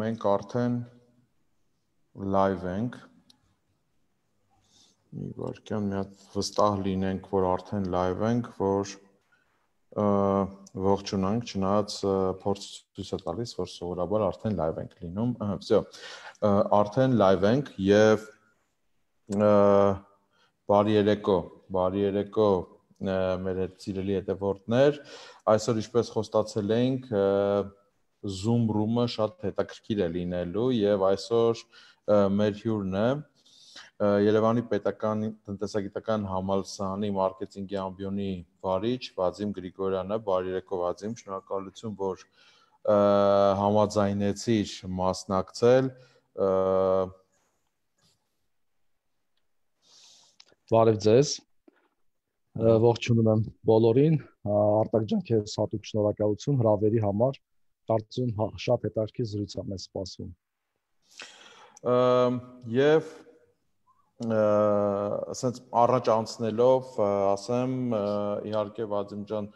մենք արդեն live ենք։ Մի վարքյան մի հատ վստահ լինենք, որ արդեն live ենք, որ ողջունանք, չնայած փորձ ցույց է տալիս, որ սովորաբար արդեն live ենք լինում։ Ահա, վсё։ Արդեն live ենք եւ բարի երեկո, բարի երեկո մեր հետ սիրելի հետևորդներ։ Այսօր ինչպես խոստացել էինք, և, Zoom room-ը շատ հետաքրքիր է լինելու եւ այսօր մեր հյուրն է Երևանի պետական տնտեսագիտական համալսարանի մարքեթինգի ամբիոնի վարիչ Վազիմ Գրիգորյանը, բարի եկով Վազիմ, շնորհակալություն, որ համաձայնեցիր մասնակցել Բարև ձեզ։ Ողջունում եմ բոլորին։ Արտակ ջան, քեզ հատուկ շնորհակալություն հրավերի համար կարծում հա, շատ հետաքրքիր զրույց է մեզ սպասում։ Եվ ասենց առաջ անցնելով ասեմ իհարկե Վադիմ ջան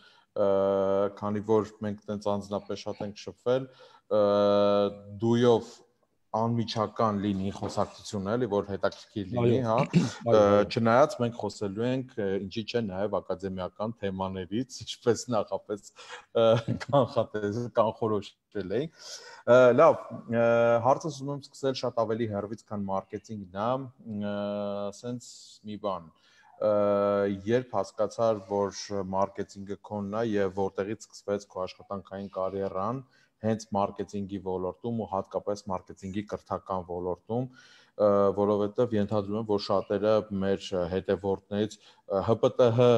քանի որ մենք տենց անձնապես շատ ենք շփվել դույով անմիջական լինի խոսակցությունը, էլի որ հետաքրքիր լինի, հա։ Չնայած մենք խոսելու ենք ինչի՞ չէ նաև ակադեմիական թեմաներից, ինչպես նախապես կանխատես կանխորոշել էինք։ Լավ, հարցը ուզում եմ սկսել շատ ավելի հեռվից, քան մարքեթինգն է, սենց մի բան երբ հասկացար, որ մարքեթինգը քոնն է եւ որտեղից սկսվեց քո աշխատանքային կարիերան, կա հենց մարքեթինգի ոլորտում ու հատկապես մարքեթինգի կրթական ոլորտում, որովհետև ենթադրում եմ, որ շատերը մեր հետևորդներից ՀՊՏՀ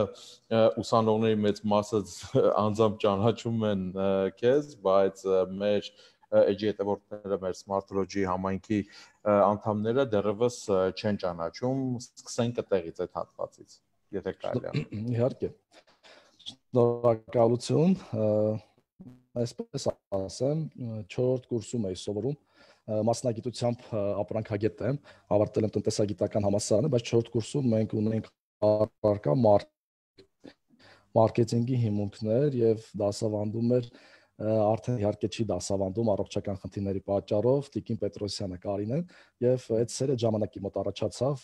ուսանողների մեծ մասը անձամբ ճանաչում են քեզ, բայց մեր edge հետևորդները մեր smartology համայնքի անդամները դեռևս չեն ճանաչում սկսենք այդտեղից այդ հատվածից եթե կարելի է իհարկե շնորհակալություն այսպես ասեմ, 4-րդ կուրսում էի սովորում, մասնագիտությամբ ապրանքագետ եմ, ավարտել եմ տնտեսագիտական համալսարանը, բայց 4-րդ կուրսում մենք ունենք առարկա մարքեթինգի հիմունքներ եւ դասավանդում էր արդեն իհարկե չի դասավանդում առողջական խնդիրների պատճառով Տիկին Պետրոսյանը Կարինեն եւ այդ սերը ժամանակի մոտ առաջացավ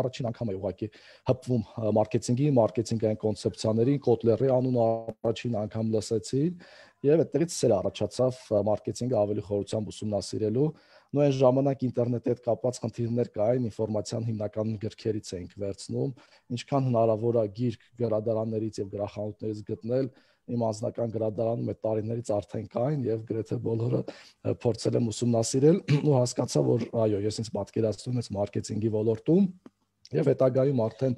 առաջին անգամ է ուղղակի հպվում մարքեթինգի մարքեթինգային կոնցեպցիաների Կոտլերի անունը առաջին անգամ լսեցին եւ այդտեղից սերը առաջացավ մարքեթինգը ավելի խորությամբ ուսումնասիրելու նույն այն ժամանակ ինտերնետի հետ կապված խնդիրներ կային, ինֆորմացիան հիմնական գրքերից էինք վերցնում, ինչքան հնարավոր է գիրք գրադարաններից եւ գրախանութներից գտնել, իմ անձնական գրադարանում այդ տարիներից արդեն կային եւ գրեթե բոլորը փորձել եմ ուսումնասիրել ու հասկացա, որ այո, ես ինձ պատկերացնում եմ մարքեթինգի ոլորտում Եվ հետագայում արդեն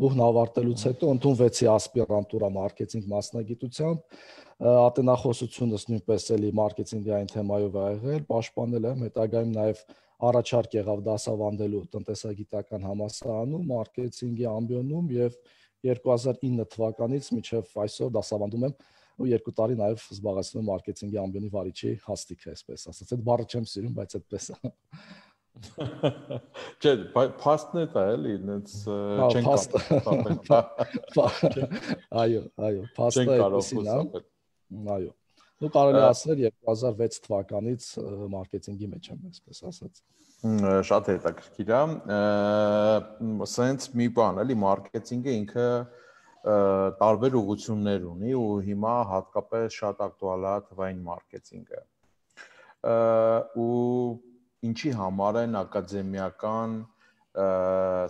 բուհն ավարտելուց հետո ընդունվեցի ասպիրանտուրա մարքեթինգ մասնագիտությամբ, ատենախոսությունս նույնպես էլի մարքեթինգային թեմայով ա եղել, պաշտպանել եմ, հետագայում նաև առաջարկ եղավ դասավանդելու տնտեսագիտական համալսարանում, մարքեթինգի ամբիոնում եւ 2009 թվականից մինչև այսօր դասավանդում եմ ու երկու տարի նաև զբաղեցնում եմ մարքեթինգի ամբիոնի վարիչի հաստիքը, այսպես ասած։ Այդ բառը չեմ սիրում, բայց այդպես է։ Չէ, փաստն է դա էլի, այնց չեն կարող։ Այո, այո, փաստը է, այսինքն։ Այո ու կարելի ասել 2006 թվականից մարքեթինգի մեջ եմ, այսպես ասած։ Շատ հետաքրքիր է։ Սենց մի բան, էլի մարքեթինգը ինքը տարբեր ուղություններ ունի ու հիմա հատկապես շատ ակտուալ է թվային մարքեթինգը։ ու ինչի համար են ակադեմիական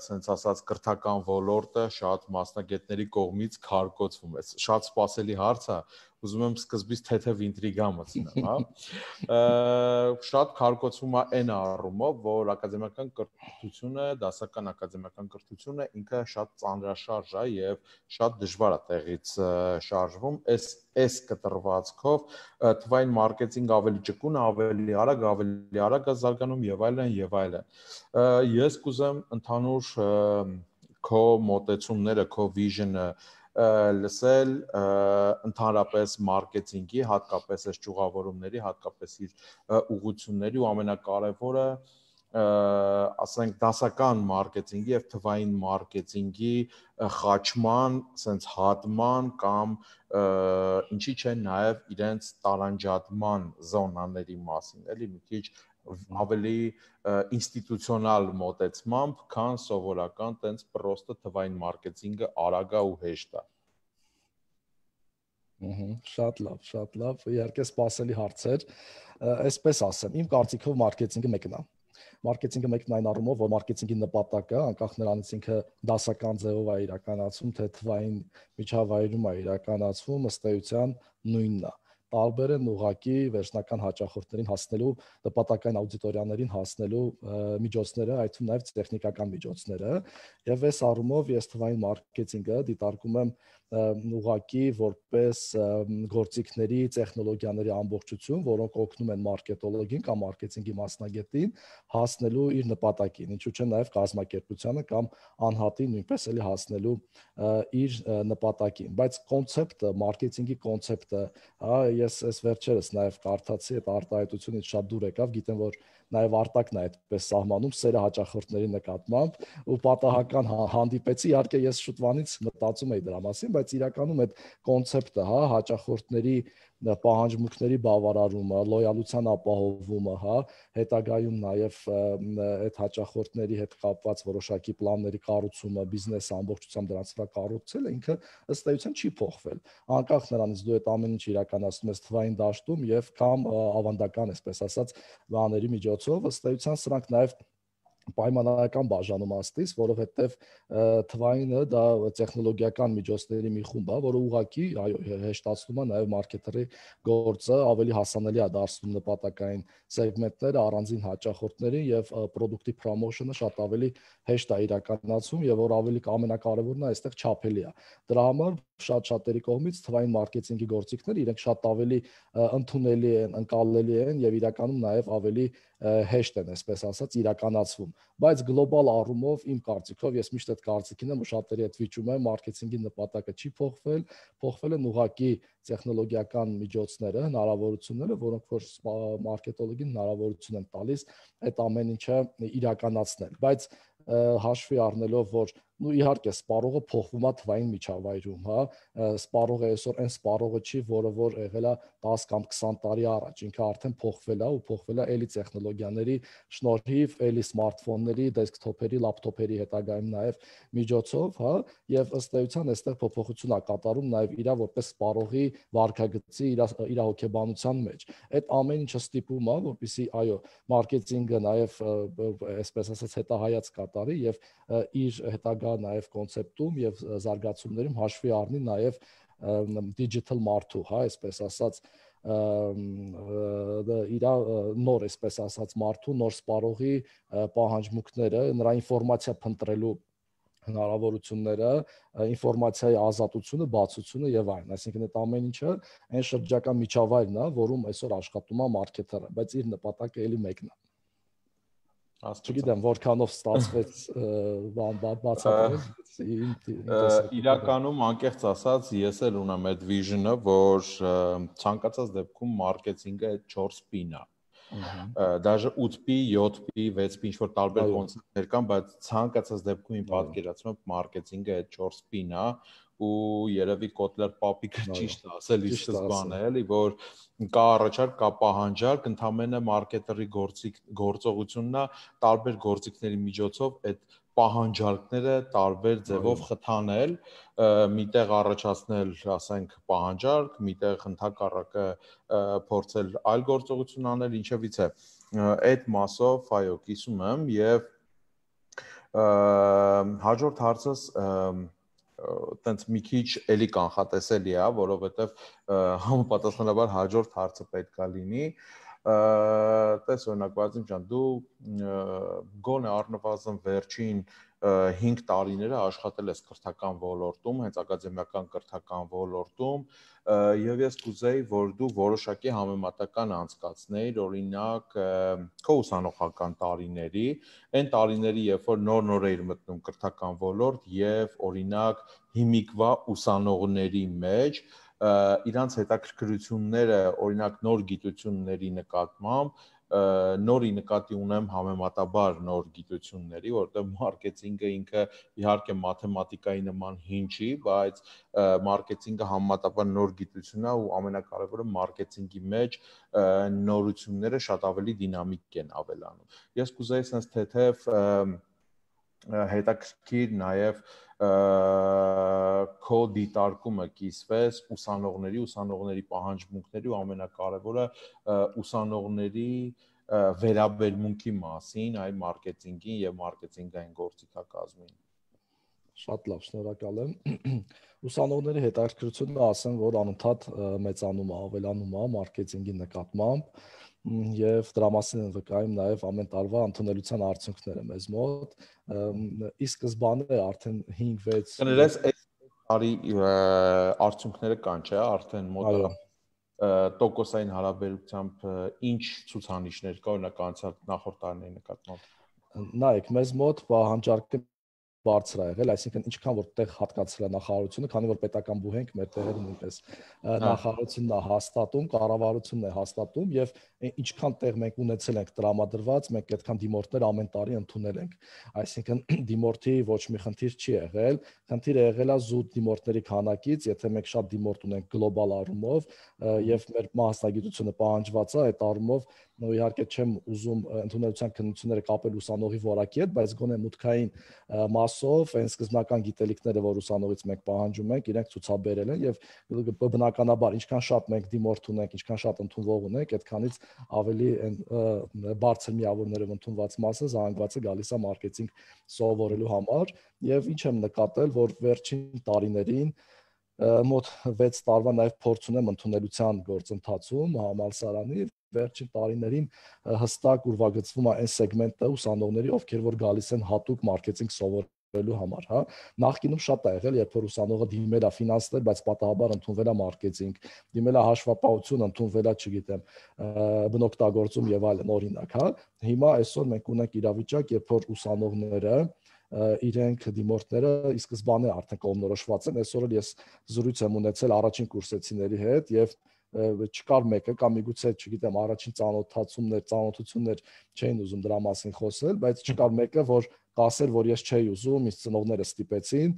սենց ասած կրթական ոլորտը շատ մասնագետների կողմից քարկոծվում է։ Շատ սпасելի հարց է, ուզում եմ սկզբից թեթև ինտրիգա մտցնեմ, հա։ Շատ քարկոցում է այն առումով, որ ակադեմիական կրթությունը, դասական ակադեմիական կրթությունը ինքը շատ ծանրաշարժ է եւ շատ դժվար է տեղից շարժվում։ Այս այս կտրվածքով թվային մարքեթինգ ավելի ճկուն, ավելի արագ, ավելի արագ է զարգանում եւ այլն եւ այլն։ Ես կուզեմ ընդհանուր քո մոտեցումները, քո vision-ը լսել ընդհանրապես մարքեթինգի, հատկապես այս ճյուղավորումների, հատկապես իր ուղությունների ու ամենակարևորը ասենք դասական մարքեթինգի եւ թվային մարքեթինգի խաչման, ասենց հատման կամ ինչի՞ չէ նաև իրենց տարանջատման զոնաների մասին, էլի մի քիչ ավելի ինստիտուցիոնալ մոտեցմամբ, քան սովորական տենց պրոստը թվային մարքեթինգը արագա ու հեշտ է։ Ահա, շատ լավ, շատ լավ։ Իհարկե սпасելի հարցեր։ Այսպես ասեմ, իմ կարծիքով մարքեթինգը մեկն է։ Մարքեթինգը մեկն այն առումով, որ մարքեթինգի նպատակը անկախ նրանից ինքը դասական ձևով է իրականացում, թե թվային միջավայրում է իրականացում, ըստ էության նույնն է։ Ա, տարբեր են ուղակի վերջնական հաճախորդներին հասնելու դպատական աուդիտորիաներին հասնելու միջոցները, այդ թվում նաև տեխնիկական միջոցները։ Եվ այս առումով ես թվային մարքեթինգը դիտարկում եմ ուղակի որպես գործիքների, տեխնոլոգիաների ամբողջություն, որոնք օգնում են մարքետոլոգին կամ մարքեթինգի մասնագետին հասնելու իր նպատակին, ինչու՞ չէ նաև կազմակերպությանը կամ անհատին նույնպես էլի հասնելու իր նպատակին, բայց կոնցեպտը, մարքեթինգի կոնցեպտը, հա, ես ես վերջերս նաև կարդացի այդ արտահայտությունը շատ դուր եկավ, գիտեմ որ նաև արտակն է այդպես սահմանում սերը հաճախորդների նկատմամբ ու պատահական հա- հանդիպեցի իհարկե ես շուտվանից մտածում էի դրա մասին բայց իրականում այդ կոնցեպտը հա հաճախորդների պահանջմունքների բավարարումը, լոյալության ապահովումը, հա, հետագայում նաև այդ հաճախորդների հետ կապված որոշակի պլանների կառուցումը, բիզնես ամբողջությամբ դրանց վրա կառուցելը ինքը ըստ էության չի փոխվել։ Անկախ նրանից դու այդ ամեն ինչ իրականացնում ես թվային դաշտում եւ կամ ավանդական, այսպես ասած, բաների միջոցով, ըստ էության սրանք նաև պայմանական բաժանում աստից, որովհետև թվայինը դա տեխնոլոգիական միջոցների մի խումբ է, որը ուղակի այո հեշտացնում է նաև մարքեթերի գործը, ավելի հասանելի է դարձնում նպատակային սեգմենտները առանձին հաճախորդներին եւ product-ի promotion-ը շատ ավելի հեշտ է իրականացում եւ որ ավելի ամենակարևորն է այստեղ չափելի է։ Դրա համար շատ շատերի կողմից թվային մարքեթինգի գործիքները իրենք շատ ավելի ընդունելի են, ընկալելի են եւ իրականում նաև ավելի հեշտ են, այսպես ասած, իրականացվում բայց գլոբալ առումով իմ կարծիքով ես միշտ այդ կարծիքին եմ ու շատերի հետ վիճում եմ մարքեթինգի նպատակը չի փոխվել, փոխվել են ուղղակի տեխնոլոգիական միջոցները, հնարավորությունները, որոնք որ մարքետոլոգին հնարավորություն են տալիս այդ ամեն ինչը իրականացնել։ Բայց հաշվի առնելով որ ու իհարկե սպառողը փոխվում է թվային միջավայրում, հա, սպառողը այսօր այն սպառողը չի, որը որ եղել է 10 կամ 20 տարի առաջ, ինքը արդեն փոխվել է ու փոխվել է էլի տեխնոլոգիաների շնորհիվ, էլի սմարթֆոնների, դեսքթոփերի, լապտոփերի հետագայում նաև միջոցով, հա, եւ ըստ էության այստեղ փոփոխություն է կատարում նաև իրա որպես սպառողի վարկագծի իրա իրա հոգեբանության մեջ։ Այդ ամեն ինչը ստիպում է, որպեսզի այո, մարքեթինգը նաև այսպես ասած հետահայաց կատարի եւ իր հետագա կա նաև կոնցեպտում եւ զարգացումներում հաշվի առնի նաև digital մարդու, հա, այսպես ասած իր նոր, այսպես ասած մարդու նոր սպարողի պահանջմունքները, նրա ինֆորմացիա փնտրելու հնարավորությունները, ինֆորմացիայի ազատությունը, բացությունը եւ այլն։ Այսինքն այդ ամեն ինչը այն շրջակա միջավայրն է, որում այսօր աշխատում է մարքեթերը, բայց իր նպատակը ելի մեկն է։ Չգիտեմ որքանով ստացվեց բան բացատրել։ Իրականում անկեղծ ասած ես էլ ունեմ այդ vision-ը, որ ցանկացած դեպքում մարքեթինգը 4 P-ն է։ Դաժե 8P, 7P, 6P ինչ որ տարբեր կոնցեպտներ կան, բայց ցանկացած դեպքում իմ պատկերացումը մարքեթինգը 4P-ն է, ու երևի Kotler Papik ճիշտ ասել իր սկզբանը էլի որ կա առաջարկ, կա պահանջարկ, ընդամենը մարքեթերի գործիք գործողությունն է տարբեր գործիքների միջոցով այդ պահանջարկները տարբեր ձևով խթանել, միտեղ առաջացնել, ասենք, պահանջարկ, միտեղ ընդհակառակը փորձել այլ գործողություն անել, ինչևիցե այդ մասով այո, կիսում եմ եւ հաջորդ հարցս և, տենց մի քիչ էլի կանխատեսելի է, որովհետև համապատասխանաբար հաջորդ հարցը պետքա լինի, տես օրինակ Վազիմ ջան, դու գոնե առնվազն վերջին 5 տարիները աշխատել ես քրթական ոլորտում, հենց ակադեմիական քրթական ոլորտում, եւ ես կուզեի, որ դու որոշակի համեմատական անցկացնեիր, օրինակ, քո ուսանողական տարիների, այն տարիների, երբ որ նոր-նոր էիր մտնում քրթական ոլորտ եւ օրինակ հիմիկվա ուսանողների մեջ, իրանց հետաքրքրությունները օրինակ նոր գիտությունների նկատմամբ նորի նկատի ունեմ համեմատաբար նոր գիտությունների, որտեղ մարքեթինգը ինքը իհարկե մաթեմատիկայի նման հին չի, բայց մարքեթինգը համեմատաբար նոր գիտությունն է ու ամենակարևորը մարքեթինգի մեջ նորությունները շատ ավելի դինամիկ են ավելանում։ Ես կուզեի sense թեթև հետաքրքիր նաև թե քո դիտարկումը կիսվես ուսանողների ուսանողների պահանջմունքների ու ամենակարևորը ուսանողների վերաբերմունքի մասին այ մարքեթինգին եւ մարքեթինգային գործիքակազմին շատ լավ շնորհակալ եմ ուսանողների հետաքրքրությունը ասեմ որ անընդհատ մեծանում է ավելանում է մարքեթինգի նկատմամբ եւ դրա մասին են վկայում նաեւ ամեն տարվա ընդունելության արդյունքները մեզ մոտ ի սկզբանե արդեն 5-6 կներես այս տարի արդյունքները կան չէ արդեն մոտ տոկոսային հարաբերությամբ ինչ ցուցանիշներ կա օրինակ անցած նախորդ տարիների նկատմամբ նայեք մեզ մոտ հանճարքը բարձր է եղել, այսինքն ինչքան որտեղ հատկացրել է նախարարությունը, քանի որ պետական բուհենք մեր տեղերը նույնպես նախարարությունն է հաստատում, կառավարությունն է հաստատում եւ ինչքան տեղ մենք ունեցել ենք տրամադրված, մենք այդքան դիմորդներ ամեն տարի ընդունել ենք։ Այսինքն դիմորդի ոչ մի խնդիր չի եղել, խնդիրը եղել է զուտ դիմորդների քանակից, եթե մենք շատ դիմորդ ունենք գլոբալ առումով եւ մեր մասնագիտությունը պահանջված է այդ առումով նո իհարկե չեմ ուզում ընդունելության քննությունները կապել ուսանողի որակի հետ, բայց գոնե մուտքային մասով այն սկզբնական գիտելիքները, որ ուսանողից մենք պահանջում ենք, իրենք ցուցաբերել են եւ բնականաբար ինչքան շատ մենք դիմորդ ունենք, ինչքան շատ ընդունվող ունենք, այդքանից ավելի այն բարձր միավորներով ընդունված մասը զանգվածը գալիս է մարքեթինգ սովորելու համար եւ ինչ եմ նկատել, որ վերջին տարիներին մոտ 6 տարվա նաև փորձ ունեմ ընդունելության գործընթացում համալսարանի վերջին տարիներին հստակ ուրվագծվում է այն սեգմենտը ուսանողների, ովքեր որ գալիս են հատուկ մարքեթինգ սովորելու համար, հա։ Նախկինում շատ է եղել, երբ որ ուսանողը դիմել է ֆինանսներ, բայց պատահաբար ընդունվել է մարքեթինգ, դիմել է հաշվապահություն, ընդունվել է, չգիտեմ, բնօգտագործում եւ այլն օրինակ, հա։ Հիմա այսօր մենք ունենք իրավիճակ, երբ որ ուսանողները, իրենք դիմորդները ի սկզբանե արդեն կողմնորոշված են այսօր ես զրույց եմ ունեցել առաջին կուրսեցիների հետ եւ չկար մեկը կամ միգուցե չգիտեմ առաջին ծանոթացումներ, ծանոթություններ չէին ուզում դրա մասին խոսել, բայց չկար մեկը, որ կասեր, որ ես չէի ուզում, ինձ ծնողները ստիպեցին,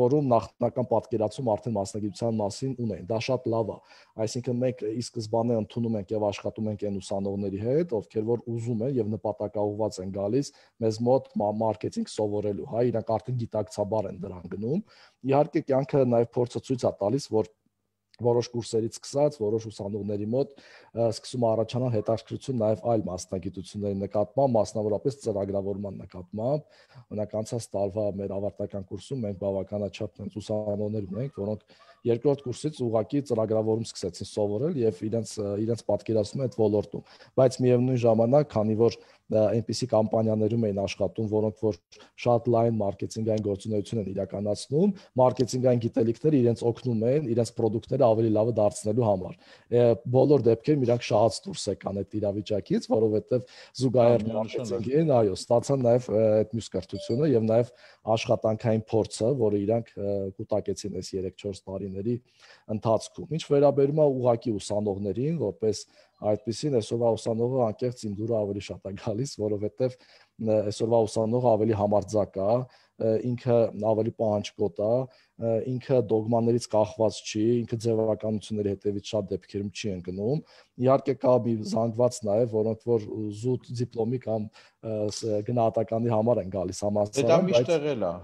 որում նախնական պատկերացում արդեն մասնագիտության մասին ունեն։ Դա շատ լավ է։ Այսինքն մենք ի սկզբանե ընդունում ենք եւ աշխատում ենք այն ուսանողների հետ, ովքեր որ ուզում են եւ նպատակաուղված են գալիս մեզ մոտ մարքեթինգ սովորելու, հա, իրանք արդեն գիտակցաբար են դրան գնում։ Իհարկե կյանքը նաեւ փորձը ցույց է տալիս, որ որոշ կուրսերից սկսած, որոշ ուսանողների մոտ սկսում առաջանա հետաքրքրություն նաև այլ մասնագիտությունների նկատմամբ, մասնավորապես ծրագրավորման նկատմամբ։ Օրինակ անցած տարվա մեր ավարտական կուրսում մենք բավականաչափ ուսանողներ ունենք, որոնք երկրորդ կուրսից ուղակի ծրագրավորում սկսեցին սովորել եւ իրենց իրենց պատկերացնում են այդ ոլորտում բայց միևնույն ժամանակ քանի որ այնպիսի կամպանիաներում էին աշխատում որոնք որ շատ լայն մարքեթինգային գործունեություն են իրականացնում մարքեթինգային գիտելիքները իրենց օգնում են իրենց ապրանքները ավելի լավը դարձնելու համար բոլոր դեպքերում իրանք շահած դուրս եկան այդ իրավիճակից որովհետեւ զուգահեռ մարքեթինգին այո ստացան նաեւ այդ մյուս կրթությունը եւ նաեւ աշխատանքային փորձը որը իրանք կուտակեցին այս 3-4 տարին տարիների ընթացքում։ Ինչ վերաբերում է ուղակի ուսանողներին, որպես այդտիսին այսօրվա ուսանողը անկեղծ իմ դուրը ավելի շատ է գալիս, որովհետև այսօրվա ուսանողը ավելի համարձակ է, ինքը ավելի պահանջկոտ է, ինքը դոգմաներից կախված չի, ինքը ձևականությունների հետևից շատ դեպքերում չի ընկնում։ Իհարկե կա մի զանգված նաև, որոնք որ զուտ դիպլոմի կամ գնահատականի համար են գալիս համալսարան, բայց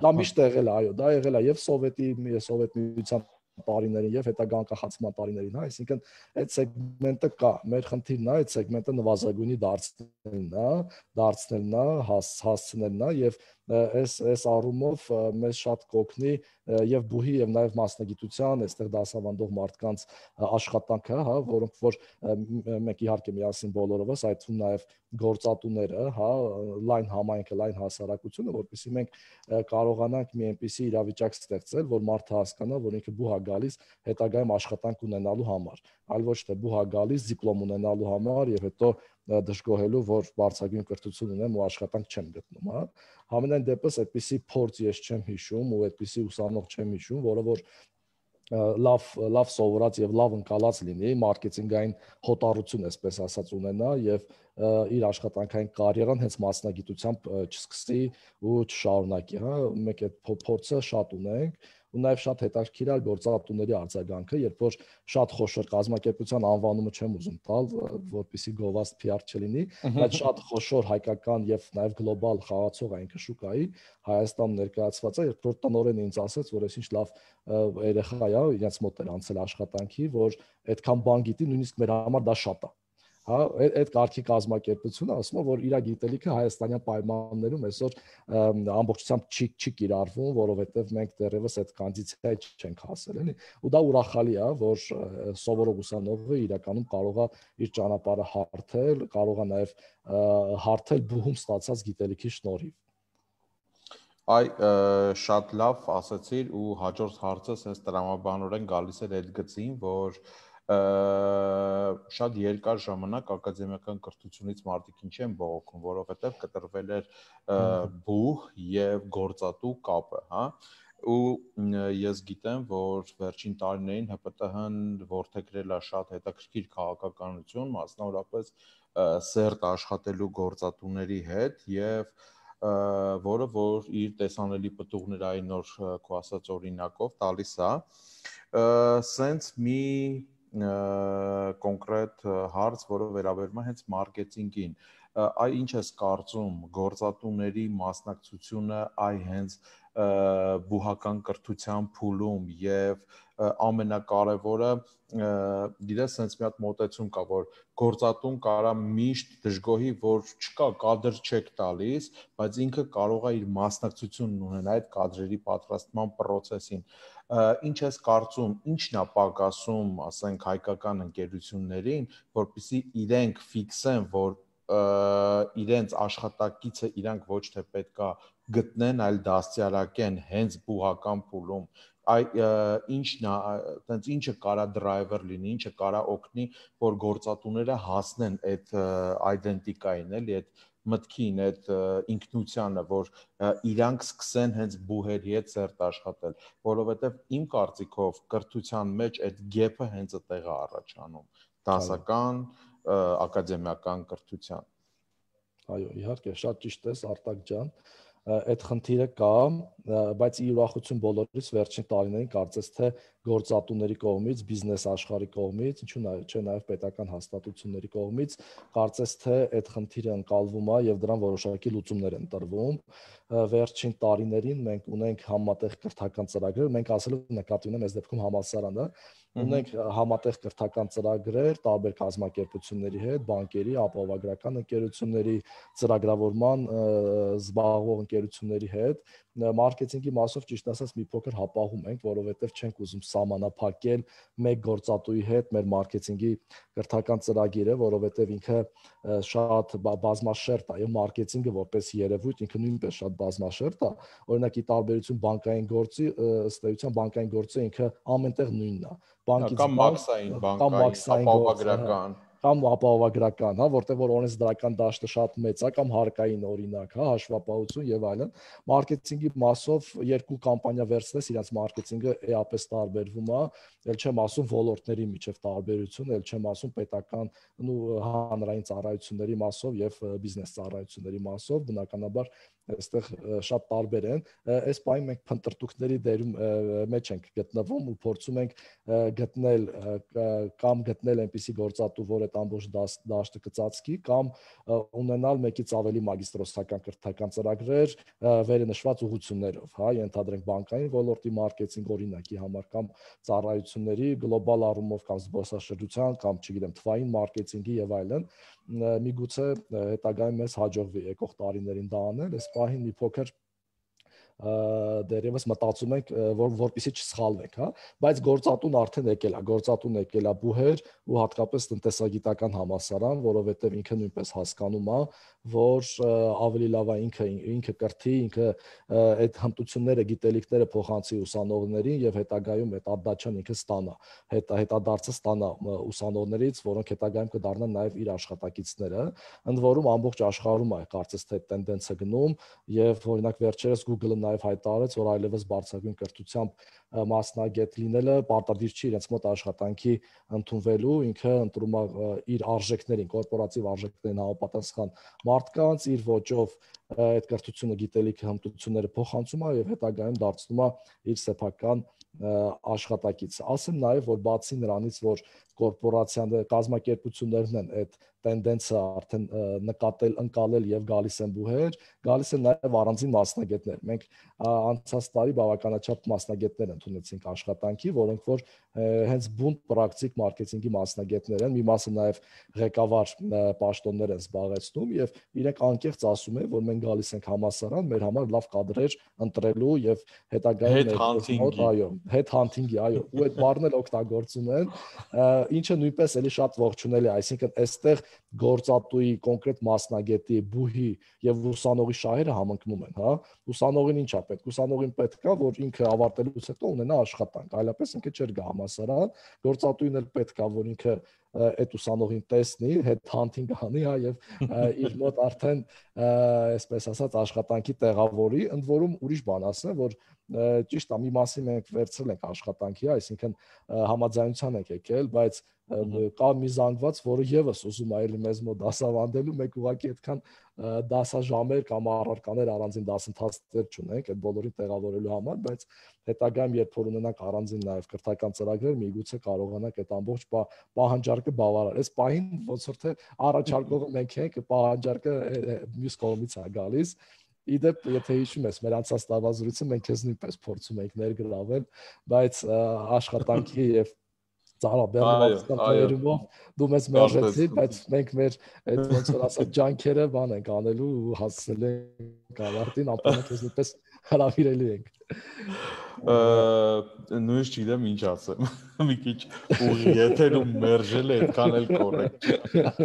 դա միշտ եղել է։ Դա միշտ եղել է, այո, դա եղել է եւ սովետի, սովետ միության տարիներին եւ հետագա անկախացման տարիներին, հա, այսինքն այդ սեգմենտը կա։ Մեր խնդիրն է այդ սեգմենտը նվազագույնի դարձնելն է, դարձնելն է, հասցնելն է եւ այս այս առումով մեզ շատ կօգնի եւ բուհի եւ նաեւ մասնագիտության, այստեղ դասավանդող մարդկանց աշխատանքը, հա, որոնք որ մենք իհարկե միասին բոլորովս այդ թվում նաեւ գործատուները, հա, լայն համայնքը, լայն հասարակությունը, որովհետեւ մենք կարողանանք մի այնպիսի իրավիճակ ստեղծել, որ մարդը հասկանա, որ ինքը բուհա գալիս հետագայում աշխատանք ունենալու համար, այլ ոչ թե բուհա գալիս դիպլոմ ունենալու համար եւ հետո դժգոհելու, որ բարձրագույն կրթություն ունեմ ու աշխատանք չեմ գտնում, հա։ Համենայն դեպս այդպիսի փորձ ես չեմ հիշում ու այդպիսի ուսանող չեմ հիշում, որը որ լավ լավ սովորած եւ լավ ընկալած լինի, մարքեթինգային հոտառություն, այսպես ասած, ունենա եւ իր աշխատանքային կարիերան հենց մասնագիտությամբ չսկսի ու չշարունակի, հա, մենք այդ փորձը շատ ունենք ու նաև շատ հետաքրքիր է գործատուների արձագանքը, երբ որ շատ խոշոր կազմակերպության անվանումը չեմ ուզում տալ, որպեսի գովաստ PR չլինի, բայց շատ խոշոր հայկական եւ նաև գլոբալ խաղացող այն քշուկայի Հայաստան ներկայացված է, երբ որ տնորեն ինձ ասաց, որ այսինչ լավ երեխա է, իրաց մոտ էր անցել աշխատանքի, որ այդքան բան գիտի, նույնիսկ մեր համար դա շատ է հա այդ կարգի կազմակերպությունը ասում է որ իր գիտելիքը հայաստանյան պայմաններում այսօր ամբողջությամբ չի չի կիրառվում որովհետև մենք դեռևս այդ կանդիցիայի չենք հասել էլի ու դա ուրախալի է որ սովորող ուսանողը իրականում կարող է իր ճանապարհը հարթել կարող է նաև հարթել բուհում ստացած գիտելիքի շնորհիվ այ շատ լավ ասացիր ու հաջորդ հարցը sense տրամաբանորեն գալիս էր այդ գծին որ և, շատ երկար ժամանակ ակադեմիական կրթությունից մարդիկ ինչ են բողոքում, որովհետև կտրվել էր բուհ եւ գործատու կապը, հա ու ես գիտեմ, որ վերջին տարիներին ՀՊՏՀ-ն ворթեգրել է շատ հետաքրքիր քաղաքականություն, մասնավորապես սերտ աշխատելու գործատուների հետ եւ որը որ իր տեսանելի պտուղներ այն նոր քո ասած օրինակով տալիս է հա։ սենց մի կոնկրետ հարց, որը վերաբերում է հենց մարքեթինգին։ Այ ինչ ես կարծում, գործատուների մասնակցությունը այ հենց բուհական կրթության փուլում եւ ամենակարևորը դիտես sense մի հատ մոտեցում կա որ գործատուն կարա միշտ դժգոհի որ չկա կադր չեք տալիս բայց ինքը կարող է իր մասնակցությունն ունենալ այդ կադրերի պատրաստման process-ին ինչ ես կարծում, ի՞նչն է պակասում, ասենք հայկական ընկերություններին, որpիսի իրենք ֆիքսեն, որ իրենց աշխատակիցը իրանք ոչ թե պետքա գտնեն, այլ դաստիարակեն հենց բուհական փուլում այ ինչն է այտենց ինչը կարա driver լինի, ինչը կարա օգնի, որ գործատուները հասնեն այդ այդենտիկային, էլի այդ մտքին այդ ինքնությանը, որ իրանք սկսեն հենց բուհերի հետ ծերտ աշխատել, որովհետև իմ կարծիքով կրթության մեջ այդ գեփը հենց այդտեղ է առաջանում՝ դասական, ակադեմիական կրթության։ Այո, իհարկե, շատ ճիշտ ես, Արտակ ջան։ Ա այդ խնդիրը կա, բայց ի ուրախություն բոլորից վերջին տարիներին կարծես թե գործատուների կողմից, բիզնես աշխարհի կողմից, ինչու նաև չէ նաև պետական հաստատությունների կողմից, կարծես թե այդ խնդիրը ընկալվում է եւ դրան որոշակի լուծումներ են տրվում։ Վերջին տարիներին մենք ունենք համատեղ կրթական ծրագրեր, մենք ասելով նկատի ունեմ այս դեպքում համալսարանը, Ունենք համատեղ կրթական ծրագրեր տարբեր կազմակերպությունների հետ, բանկերի, ապահովագրական ընկերությունների, ծրագրավորման զբաղվող ընկերությունների հետ, մարքեթինգի մասով ճիշտ ասած մի փոքր հապահում ենք, որովհետև չենք ուզում սահմանափակել մեկ գործատուի հետ մեր մարքեթինգի կրթական ծրագիրը, որովհետև ինքը շատ բազմաշերտ է, եւ մարքեթինգը որպես երևույթ ինքը նույնպես շատ բազմաշերտ է։ Օրինակ, ի տարբերություն բանկային գործի, ըստ էության բանկային գործը ինքը ամենտեղ նույնն է բանկից կամ մաքսային բանկային ապահովագրական կամ ապահովագրական, հա, որտեղ որ օրենսդրական դաշտը շատ մեծ է կամ հարկային օրինակ, հա, հաշվապահություն եւ այլն։ Մարքեթինգի մասով երկու կամպանիա վերցնես, իրաց մարքեթինգը էապես տարբերվում է, ել չեմ ասում ոլորտների միջև տարբերություն, ել չեմ ասում պետական ու հանրային ծառայությունների մասով եւ բիզնես ծառայությունների մասով, բնականաբար այստեղ շատ տարբեր են այս պայն մենք փնտրտուքների դերում մեջ ենք գտնվում ու փորձում ենք գտնել կամ գտնել այնպիսի գործատու, որ այդ ամբողջ դաշտը կծածկի կամ ունենալ մեկից ավելի մագիստրոսական կրթական ծրագրեր վերնշված ուղղություններով, հա, ենթադրենք բանկային ոլորտի մարքեթինգ օրինակի համար կամ ծառայությունների գլոբալ առումով կամ զբոսաշրջության կամ չգիտեմ թվային մարքեթինգի եւ այլն, այ միգուցե հետագայում մեզ հաջողվի եկող տարիներին դա անել, այս պահին մի փոքր դերևս մտածում ենք որ որպեսի չսխալվենք, հա, բայց գործատուն արդեն եկել է, գործատուն եկել է բուհեր ու հատկապես տնտեսագիտական համասարան, որովհետև ինքը նույնպես հասկանում է, որ ավելի լավ է ինքը ինքը կրթի, ինքը այդ հմտությունները, գիտելիքները փոխանցի ուսանողներին եւ հետագայում այդ ադաչան ինքը ստանա, հետ հետադարձը ստանա ուսանողներից, որոնք հետագայում կդառնան նաեւ իր աշխատակիցները, ընդ որում ամբողջ աշխարհում է կարծես թե տենդենսը գնում եւ օրինակ վերջերս Google-ը նաև հայտարարեց, որ այլևս բարձրագույն կրթությամբ մասնագետ լինելը պարտադիր չի իրենց մոտ աշխատանքի ընդունվելու, ինքը ընտրում է իր արժեքներին, կորպորատիվ արժեքներին համապատասխան մարդկանց, իր ոճով այդ կրթությունը, գիտելիքը, հմտությունները փոխանցում է եւ հետագայում դարձնում է իր սեփական աշխատակից։ Ասեմ նաև, որ բացի նրանից, որ կորպորացիաները, կազմակերպություններն են այդ տենդենսը արդեն նկատել, ընկալել եւ գալիս են բուհեր, գալիս են նաեւ առանձին մասնագետներ։ Մենք անցած տարի բավականաչափ մասնագետներ են ընդունեցինք աշխատանքի, որոնք որ հենց բուն պրակտիկ մարքեթինգի մասնագետներ են, մի մասը նաև ղեկավար պաշտոններ են զբաղեցնում եւ իրենք անկեղծ ասում են, որ մենք գալիս ենք համասարան, մեր համար լավ կadrեր ընտրելու եւ հետագայում հետ այո, հետ հանթինգի, այո, ու այդ բառն էլ օգտագործում են, ինչը նույնպես էլի շատ ողջունել է, այսինքն այստեղ գործատուի կոնկրետ մասնագետի, բուհի եւ ուսանողի շահերը համընկնում են, հա։ Ուսանողին ինչա պետք։ Ուսանողին պետք է, որ ինքը ավարտելուց հետո պետք է ունենա աշխատանք, այլապես ինքը չէր գա համասարան, գործատուին էլ պետքա որ ինքը այդ ուսանողին տեսնի, հետ հանդին կանի, հա, եւ իր մոտ արդեն այսպես ասած աշխատանքի տեղավորի, ընդ որում ուրիշ բան ասեմ, որ ճիշտ է, մի մասի մենք վերցրել ենք աշխատանքի, այսինքն համաձայնության ենք եկել, բայց կա մի զանգված, որը եւս ուզում է այլ մեզ մոտ դասավանդելու, մենք ուղղակի այդքան դասաժամեր կամ առարկաներ առանձին դասընթացներ չունենք այդ բոլորին տեղավորելու համար, բայց հետագայում երբ որ ունենանք առանձին նաեւ քրթական ծրագրեր, միգուցե կարողանանք այդ ամբողջ պահանջարկը բավարարել։ Այս պահին ոնց որ թե առաջարկողը մենք ենք, պահանջարկը մյուս կողմից է գալիս Իդեպ, եթե հիշում ես, մեր անցած տարվա զրույցը մենք քեզ նույնպես փորձում ենք ներգրավել, բայց աշխատանքի եւ Զարա Բեռնովսկան թերումով դու մեզ մերժեցի, բայց մենք մեր այդ ոնց որ ասած ջանքերը բան ենք անելու ու հասցնել ենք ավարտին, ապա մենք նույնպես հրավիրելու ենք։ Նույնիսկ չգիտեմ ինչ ասեմ։ Մի քիչ ուղի եթերում մերժել է, այդքան էլ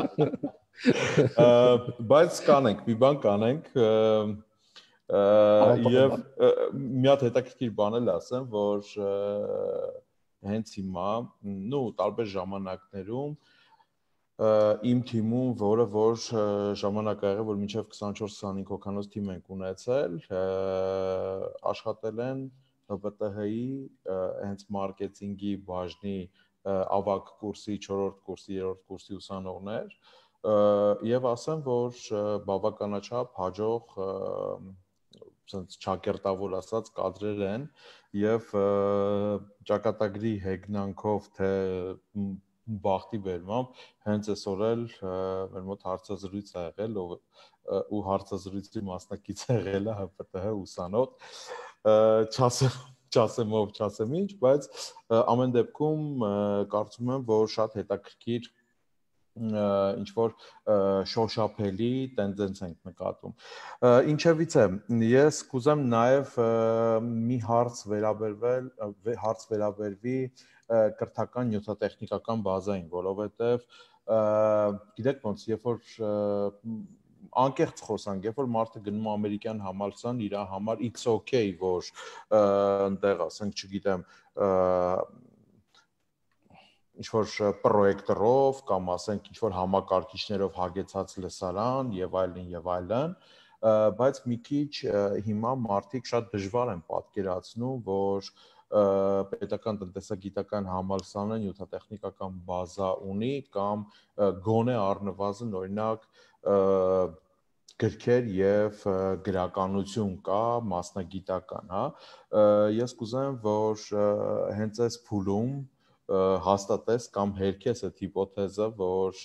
կորեկտ։ Բայց կանենք, մի բան կանենք, եւ մի հատ հետաքրքիր բան էլ ասեմ, որ հենց հիմա, նո, տարբեր ժամանակներում իմ թիմում, որը որ ժամանակ ա եղել, որ մինչև 24-25 հոկանոց թիմ ենք ունեցել, աշխատել են ՀԲՏՀ-ի հենց մարքեթինգի բաժնի ավակ կուրսի 4-րդ կուրսի, 3-րդ կուրսի ուսանողներ, եւ ասեմ, որ բավականաչափ հաջող սենց ճակերտավոր ասած կադրեր են եւ ճակատագրի հեգնանքով թե բախտի վերմամբ հենց այսօր էլ մեր մոտ հարցազրույց ա եղել ով ու հարցազրույցի մասնակից եղել է ՀՊՏՀ ուսանոց չասեմ չասեմ ով չասեմ ինչ բայց ամեն դեպքում կարծում եմ որ շատ հետաքրքիր ինչ որ շոշափելի տենդենց ենք նկատում։ Ինչևիցե ես կուզեմ նաև մի հարց վերաբերվել, հարց վերաբերվի կրթական նյութատեխնիկական բազային, որովհետև գիտեք ոնց, երբ որ անկեղծ խոսանք, երբ որ մարդը գնում ամերիկյան համալսան, իր համար it's okay, որ այնտեղ, ասենք, չգիտեմ, ինչ որ պրոյեկտորով կամ ասենք ինչ որ համակարգիչներով հագեցած լսարան եւ այլն եւ այլն բայց մի քիչ հիմա մարդիկ շատ դժվար են պատկերացնում որ պետական տնտեսագիտական համալսարանը նյութատեխնիկական բազա ունի կամ գոնե առնվազն օրինակ գրքեր եւ գրականություն կա մասնագիտական, հա։ Ես կուզեմ, որ հենց այս փուլում հաստատես կամ հերքես այդ հիպոթեզը, որ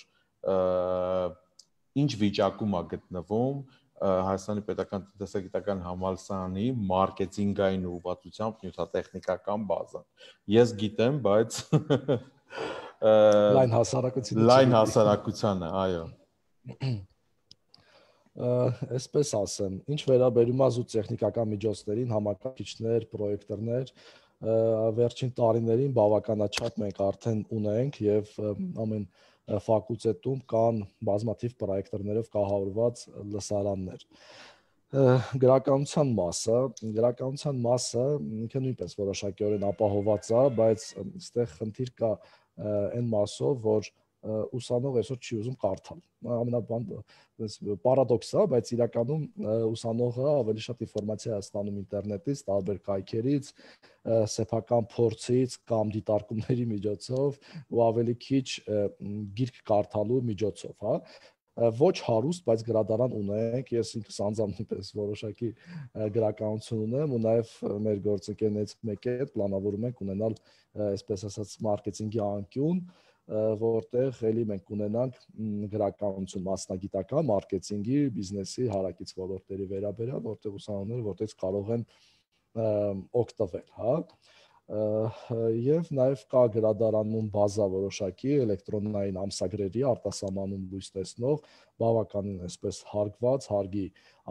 ինչ վիճակում է գտնվում Հայաստանի պետական տնտեսագիտական համալսարանի մարքեթինգային ուղղվածությամբ նյութատեխնիկական բազան։ Ես գիտեմ, բայց լայն հասարակությունը լայն հասարակությանը, այո այսպես ասեմ, ինչ վերաբերում է զուտ տեխնիկական միջոցներին, համակարգիչներ, պրոյեկտորներ, վերջին տարիներին բավականաչափ մենք արդեն ունենք եւ ամեն ֆակուլտետում կան բազմաթիվ պրոյեկտորներով կահավորված լսարաններ գրականության մասը, գրականության մասը ինքը նույնպես որոշակիորեն ապահովված է, բայց այստեղ խնդիր կա այն մասով, որ ուսանող այսօր չի ուզում կարդալ։ Ամենաբան այս պարադոքս է, բայց իրականում ուսանողը ավելի շատ ինֆորմացիա է ստանում ինտերնետից, տարբեր կայքերից, սեփական փորձից կամ դիտարկումների միջոցով ու ավելի քիչ գիրք կարդալու միջոցով, հա ոչ հարուստ, բայց գրադարան ունենք։ Ես ինքս անձամբ նույնպես որոշակի գրականություն ունեմ ու նաև մեր գործընկերներից մեկի հետ պլանավորում ենք ունենալ, այսպես ասած, մարքեթինգի անկյուն, որտեղ ելի մենք ունենանք գրականություն, մասնագիտական, մարքեթինգի, բիզնեսի հարակից ոլորտների վերաբերյալ, որտեղ ուսանողները որտեղ կարող են օգտվել, հա և նաև կա գրադարանում բազա որոշակի էլեկտրոնային ամսագրերի արտասահմանում լույս տեսնող բավականին այսպես հարգված հարգի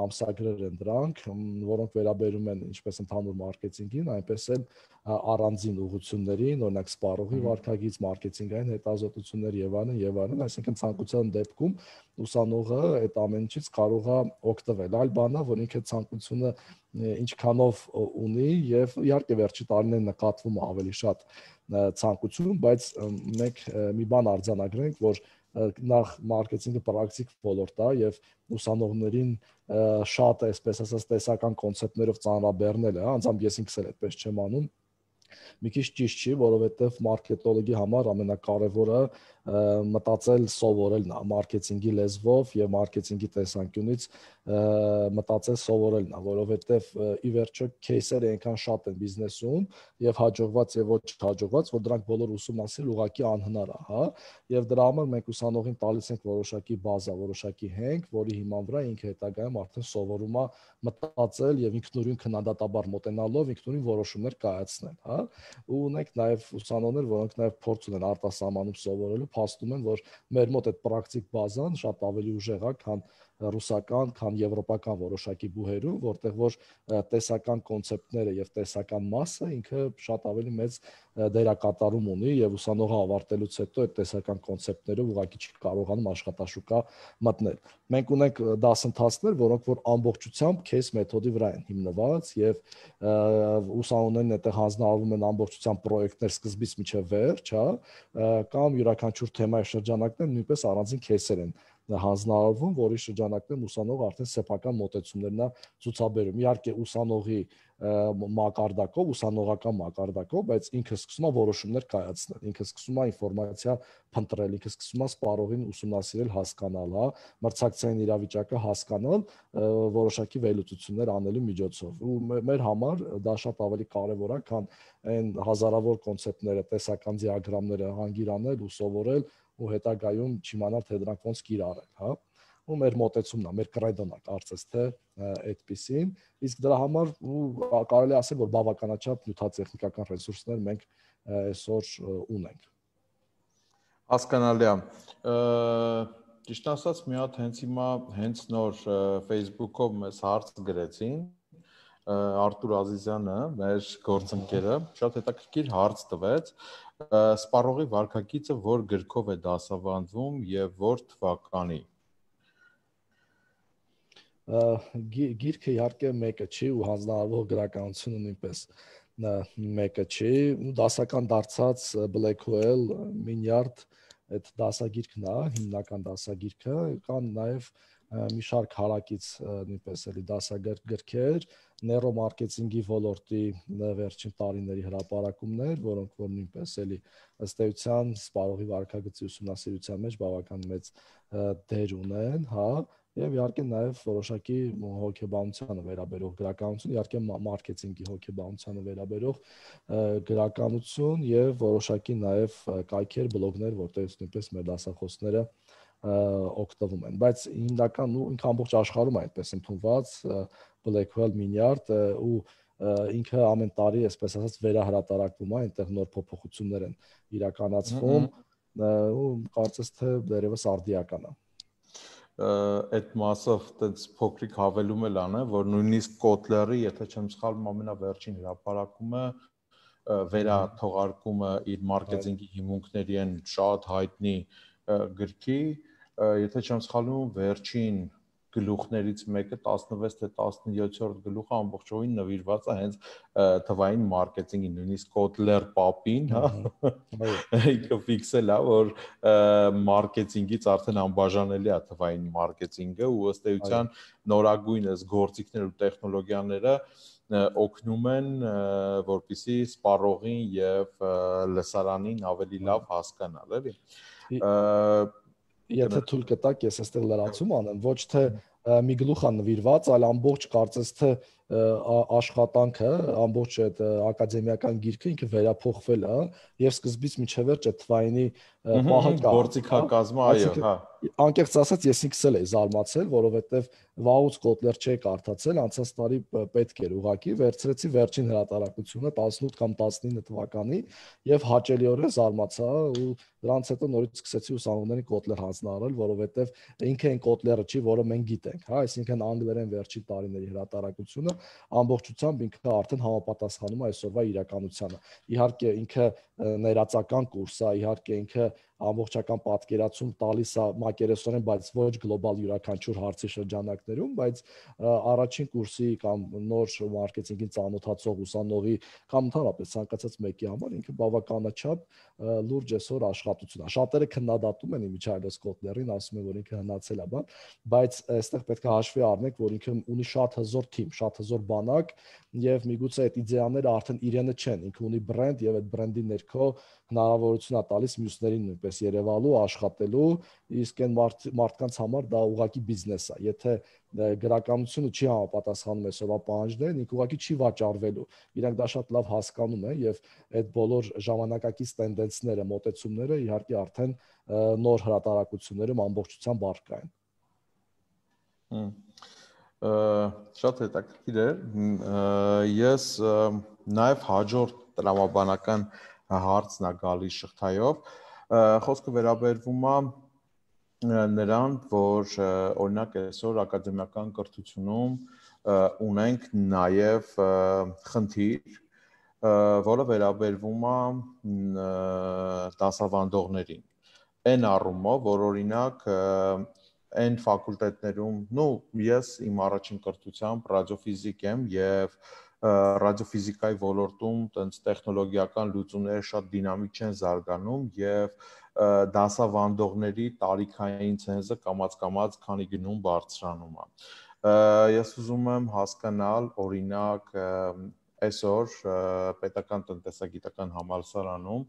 ամսագրեր են դրանք, որոնք վերաբերում են ինչպես ընդհանուր մարքեթինգին, այնպես էլ առանձին ուղղություններին, օրինակ սպառողի վարկագից, մարքեթինգային հետազոտություններ եւ այլն եւ այլն, այսինքն ցանկության դեպքում ուսանողը այդ ամենից կարող է օգտվել։ Այլ բանն է, որ ինքը ցանկությունը ինչքանով ունի եւ իհարկե վերջի տարիներին նկատվում ավելի շատ ցանկություն, բայց մենք մի բան արձանագրենք, որ նախ մարքեթինգը պրակտիկ ոլորտ է եւ ուսանողներին շատ է, այսպես ասած, տեսական կոնցեպտներով ծանրաբեռնելը, հա, անձամբ ես ինքս էլ այդպես չեմ անում։ Մի քիչ ճիշտ չի, որովհետեւ մարքետոլոգի համար ամենակարևորը մտածել, սովորել նա մարքեթինգի լեզվով եւ մարքեթինգի տեսանկյունից մտածել, սովորել նա, որովհետեւ ի վերջո кейսերը այնքան շատ են բիզնեսում եւ հաջողված եւ ոչ հաջողված, որ դրանք բոլոր ուսումնասիրել ուղղակի անհնար է, հա, եւ դրա համար մենք ուսանողին տալիս ենք որոշակի բազա, որոշակի հենք, որի հիման վրա ինքը հետագայում արդեն սովորում է մտածել եւ ինքնուրույն քննադատաբար մոտենալով ինքնուրույն որոշումներ կայացնել, հա։ Ու ունենք նաեւ ուսանողներ, որոնք նաեւ փորձ ունեն արտասահմանում սովորելու փաստում են, որ մեր մոտ այդ պրակտիկ բազան շատ ավելի ուժեղ է, քան ռուսական կամ եվրոպական որոշակի բուհերում, որտեղ որ տեսական կոնցեպտները եւ տեսական մասը ինքը շատ ավելի մեծ դերակատարում ունի եւ ուսանողը ավարտելուց հետո այդ տեսական կոնցեպտները ուղղակի չի կարողանում աշխատաշուկա մտնել։ Մենք ունենք դասընթացներ, որոնք որ ամբողջությամբ case մեթոդի վրա են հիմնված եւ ուսանողներն այդտեղ հանձնարարվում են ամբողջությամբ պրոյեկտներ սկզբից մինչև վերջ, հա, կամ յուրաքանչյուր թեմայի շրջանակներ նույնպես առանձին кейսեր են հանձնարարվում, որի շրջանակներում ուսանողը արդեն սեփական մոտեցումներն է ցուցաբերում։ Իհարկե ուսանողի մակարդակով, ուսանողական մակարդակով, բայց ինքը սկսում է որոշումներ կայացնել, ինքը սկսում է ինֆորմացիա փնտրել, ինքը սկսում է սպառողին ուսումնասիրել, հասկանալ, հա, մրցակցային իրավիճակը հասկանալ որոշակի վերլուծություններ անելու միջոցով։ Ու մեր համար դա շատ ավելի կարևոր է, քան այն հազարավոր կոնցեպտները, տեսական դիագրամները հանգիրանել ու սովորել, ու հետագայում չիմանար թե դրանք ոնց կիրառել, հա։ Ու մեր մոտեցումն է, մեր կրայդոնակ արծես թե այդպեսին, իսկ դրա համար կարելի ասել, որ բավականաչափ նյութատեխնիկական ռեսուրսներ մենք այսօր ունենք։ Հասկանալի է։ Ճիշտ ասած, մի հատ հենց հիմա հենց նոր Facebook-ով մեզ հարց գրեցին, Արտուր Ազիզյանը, մեր գործընկերը, շատ հետաքրքիր հարց տվեց. Սպառողի վարկագիծը որ գրքով է դասավանդվում եւ որ թվականի գիրքը իհարկե մեկը չի ու հանձնարարվող գրականությունը նույնպես մեկը չի ու դասական դարձած Black Hole Minyard այդ դասագիրքն է հիմնական դասագիրքը կան նաև մի շարք հարակից նույնպես էլի դասագրքեր, նեյրոմարքեթինգի ոլորտի վերջին տարիների հրապարակումներ, որոնք որ նույնպես էլի ըստ էության սպարողի վարկագծի ուսումնասիրության մեջ բավական մեծ դեր ունեն, հա, եւ իհարկե նաեւ որոշակի հոգեբանությանը վերաբերող գրականություն, իհարկե մարքեթինգի հոգեբանությանը վերաբերող գրականություն եւ որոշակի նաեւ կայքեր, բլոգներ, որտեղ նույնպես մեր դասախոսները օգտվում են, բայց հիմնական ու ինքը ամբողջ աշխարհում է այդպես ընդունված Blackwell Miniard ու ինքը ամեն տարի, այսպես ասած, վերահրատարակվում է, այնտեղ նոր փոփոխություններ են իրականացվում ու կարծես թե դերևս արդիական է այդ մասը այդպես փոքրիկ հավելում էլ անա, որ նույնիսկ Kotler-ը, եթե չեմ սխալվում, ամենավերջին հրապարակումը վերաթողարկումը իր մարքեթինգի հիմունքների են շատ հայտնի գրքի եթե չեմ սխալվում, վերջին գլուխներից մեկը 16 թե 17-րդ գլուխը ամբողջովին նվիրված է հենց թվային մարքեթինգի, նույնիսկ Kotler Papin, հա, ինքը ֆիքսել է, որ մարքեթինգից արդեն անբաժանելի է թվային մարքեթինգը ու ըստ էության նորագույն էս գործիքներ ու տեխնոլոգիաները օգնում են որպիսի սպառողին եւ լսարանին ավելի լավ հասկանալ, էլի եթե թույլ կտաք, ես այստեղ լրացում անեմ, ոչ թե մի գլուխ անվիրված, այլ ամբողջ կարծես թե աշխատանքը, ամբողջ այդ ակադեմիական գիրքը ինքը վերափոխվել է եւ սկզբից միջև վերջ այդ թվայինի պահը կա։ Գործիքակազմը, հա, այո, հա։ Անկեղծ ասած ես ինքս էլ եի զարմացել, որովհետեւ վաուց կոտլեր չէի կարդացել, անցած տարի պետք էր ուղակի վերցրեցի վերջին հրատարակությունը 18 կամ 19 թվականի եւ հաճելիորեն զարմացա ու դրանից հետո նորից սկսեցի ուսանողներին կոտլեր հանձնարարել, որովհետեւ ինքը այն կոտլերը չի, որը մենք գիտենք, հա, այսինքն անգլերեն վերջի տարիների հրատարակությունը ամբողջությամբ ինքը արդեն համապատասխանում է այսօրվա իրականությանը։ Իհարկե ինքը ներածական կուրս է, իհարկե ինքը ամբողջական պատկերացում տալիս է մակերեսորեն, բայց ոչ գլոբալ յուրաքանչյուր հարցի շրջանակներում, բայց առաջին կուրսի կամ նոր մարքեթինգին ծանոթացող ուսանողի կամ ընդհանրապես ցանկացած մեկի համար ինքը բավականաչափ լուրջ այսօր աշխատություն է։ Շատերը քննադատում են Միջայլոս Կոտլերին, ասում են, որ ինքը հնացել է բան, բայց այստեղ պետք է հաշվի առնենք, որ ինքը ունի շատ հզոր թիմ, շատ հզոր բանակ եւ միգուցե այդ իդեաները արդեն իրենը չեն, ինքը ունի բրենդ եւ այդ բրենդի ներ էր, քո հնարավորությունա տալիս մյուսներին նույնպես Երևալու, աշխատելու, իսկ այն մարդ, մարդկանց համար դա ուղակի բիզնես է։ Եթե գրականությունը չի համապատասխանում այսօրվա պահանջներին, ինքը ուղակի չի վաճառվելու։ Իրանք դա շատ լավ հասկանում են եւ այդ բոլոր ժամանակակից տենդենսները, մոտեցումները իհարկե արդեն նոր հրատարակություններում ամբողջությամբ առկա են։ Հմ շատ հետաքրքիր է։ Ես նաև հաջորդ տրամաբանական հարցն է գալիս շղթայով, խոսքը վերաբերվում է նրան, որ օրինակ այսօր ակադեմիական կրթությունում ունենք նաև խնդիր, որը վերաբերվում է դասավանդողներին։ Այն առումով, որ օրինակ այն ֆակուլտետներում, նո, ես իմ առաջին կրթությամբ ռադիոֆիզիկ եմ եւ ռադիոֆիզիկայի ոլորտում տենց տեխնոլոգիական լուծումները շատ դինամիկ չեն զարգանում եւ դասավանդողների տարիքային ցենզը կամած-կամած քանի գնում բարձրանում է։ Ես ուզում եմ հասկանալ, օրինակ, այսօր պետական տնտեսագիտական համալսարանում